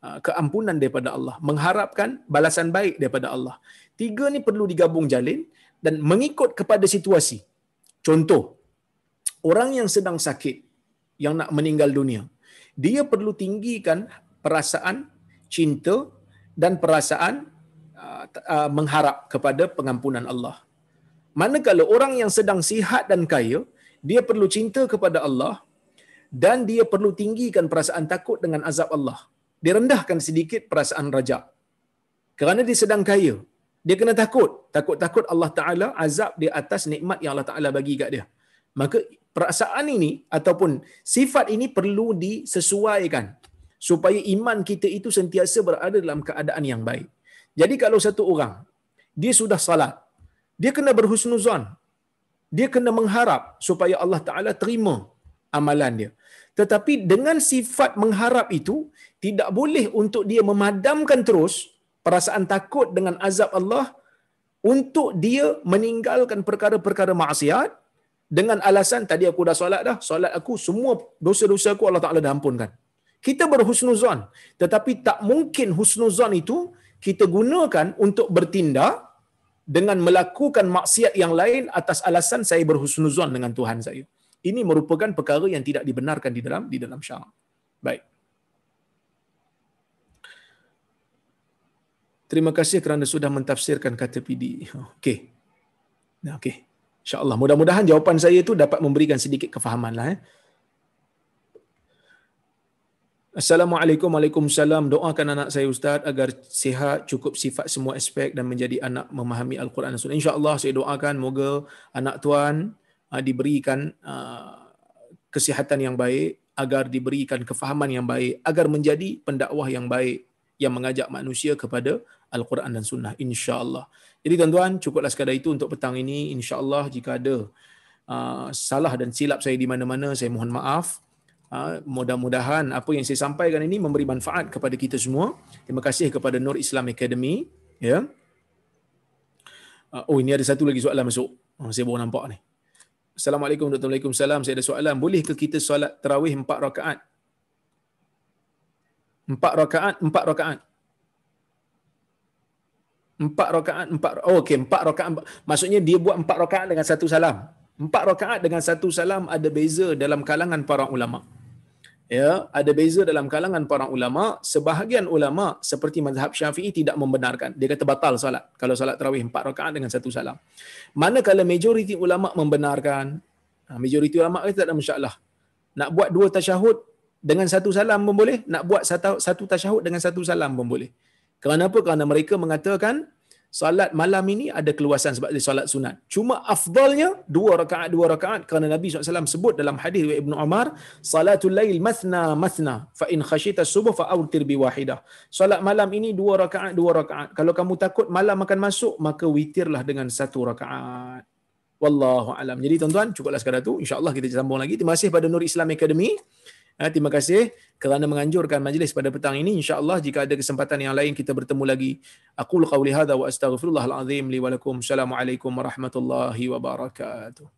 Speaker 1: Ah, keampunan daripada Allah, mengharapkan balasan baik daripada Allah. Tiga ni perlu digabung jalin dan mengikut kepada situasi. Contoh, orang yang sedang sakit, yang nak meninggal dunia, dia perlu tinggikan perasaan cinta dan perasaan ah, ah, mengharap kepada pengampunan Allah. Manakala orang yang sedang sihat dan kaya, dia perlu cinta kepada Allah dan dia perlu tinggikan perasaan takut dengan azab Allah direndahkan sedikit perasaan raja. Kerana dia sedang kaya. Dia kena takut. Takut-takut Allah Ta'ala azab di atas nikmat yang Allah Ta'ala bagi kat dia. Maka perasaan ini ataupun sifat ini perlu disesuaikan. Supaya iman kita itu sentiasa berada dalam keadaan yang baik. Jadi kalau satu orang, dia sudah salat. Dia kena berhusnuzan. Dia kena mengharap supaya Allah Ta'ala terima amalan dia. Tetapi dengan sifat mengharap itu, tidak boleh untuk dia memadamkan terus perasaan takut dengan azab Allah untuk dia meninggalkan perkara-perkara maksiat dengan alasan tadi aku dah solat dah, solat aku semua dosa-dosa aku Allah Ta'ala dah ampunkan. Kita berhusnuzon, tetapi tak mungkin husnuzon itu kita gunakan untuk bertindak dengan melakukan maksiat yang lain atas alasan saya berhusnuzon dengan Tuhan saya. Ini merupakan perkara yang tidak dibenarkan di dalam di dalam syarak. Baik. Terima kasih kerana sudah mentafsirkan kata PD. Okey. Nah, okey. Insya-Allah mudah-mudahan jawapan saya itu dapat memberikan sedikit kefahaman lah. Eh. Assalamualaikum, Waalaikumsalam. Doakan anak saya Ustaz agar sihat, cukup sifat semua aspek dan menjadi anak memahami Al-Quran dan Sunnah. Insya Allah saya doakan moga anak tuan ah, diberikan ah, kesihatan yang baik, agar diberikan kefahaman yang baik, agar menjadi pendakwah yang baik yang mengajak manusia kepada Al-Quran dan Sunnah insya-Allah. Jadi tuan-tuan cukuplah sekadar itu untuk petang ini insya-Allah jika ada uh, salah dan silap saya di mana-mana saya mohon maaf. Uh, mudah-mudahan apa yang saya sampaikan ini memberi manfaat kepada kita semua. Terima kasih kepada Nur Islam Academy ya. Yeah. Uh, oh ini ada satu lagi soalan masuk. Uh, saya baru nampak ni. Assalamualaikum warahmatullahi wabarakatuh. Saya ada soalan. Boleh ke kita solat tarawih empat rakaat? Empat rakaat, empat rakaat. Empat rakaat, empat oh, okey, empat rakaat. Maksudnya dia buat empat rakaat dengan satu salam. Empat rakaat dengan satu salam ada beza dalam kalangan para ulama. Ya, ada beza dalam kalangan para ulama. Sebahagian ulama seperti mazhab Syafi'i tidak membenarkan. Dia kata batal salat. kalau salat tarawih empat rakaat dengan satu salam. Manakala majoriti ulama membenarkan. Ha, majoriti ulama kata tak ada masalah. Nak buat dua tasyahud dengan satu salam pun boleh, nak buat satu satu tasyahud dengan satu salam pun boleh. Kerana apa? Kerana mereka mengatakan salat malam ini ada keluasan sebab dia salat sunat. Cuma afdalnya dua rakaat dua rakaat kerana Nabi SAW sebut dalam hadis riwayat Ibnu Umar, salatul lail mathna mathna fa in khashita subuh fa awtir bi wahidah. Salat malam ini dua rakaat dua rakaat. Kalau kamu takut malam akan masuk maka witirlah dengan satu rakaat. Wallahu alam. Jadi tuan-tuan cukuplah sekadar tu. Insya-Allah kita sambung lagi. Terima kasih pada Nur Islam Academy. Ha, terima kasih kerana menganjurkan majlis pada petang ini insyaallah jika ada kesempatan yang lain kita bertemu lagi Aku qauli hadza wa astaghfirullahal azim assalamualaikum warahmatullahi wabarakatuh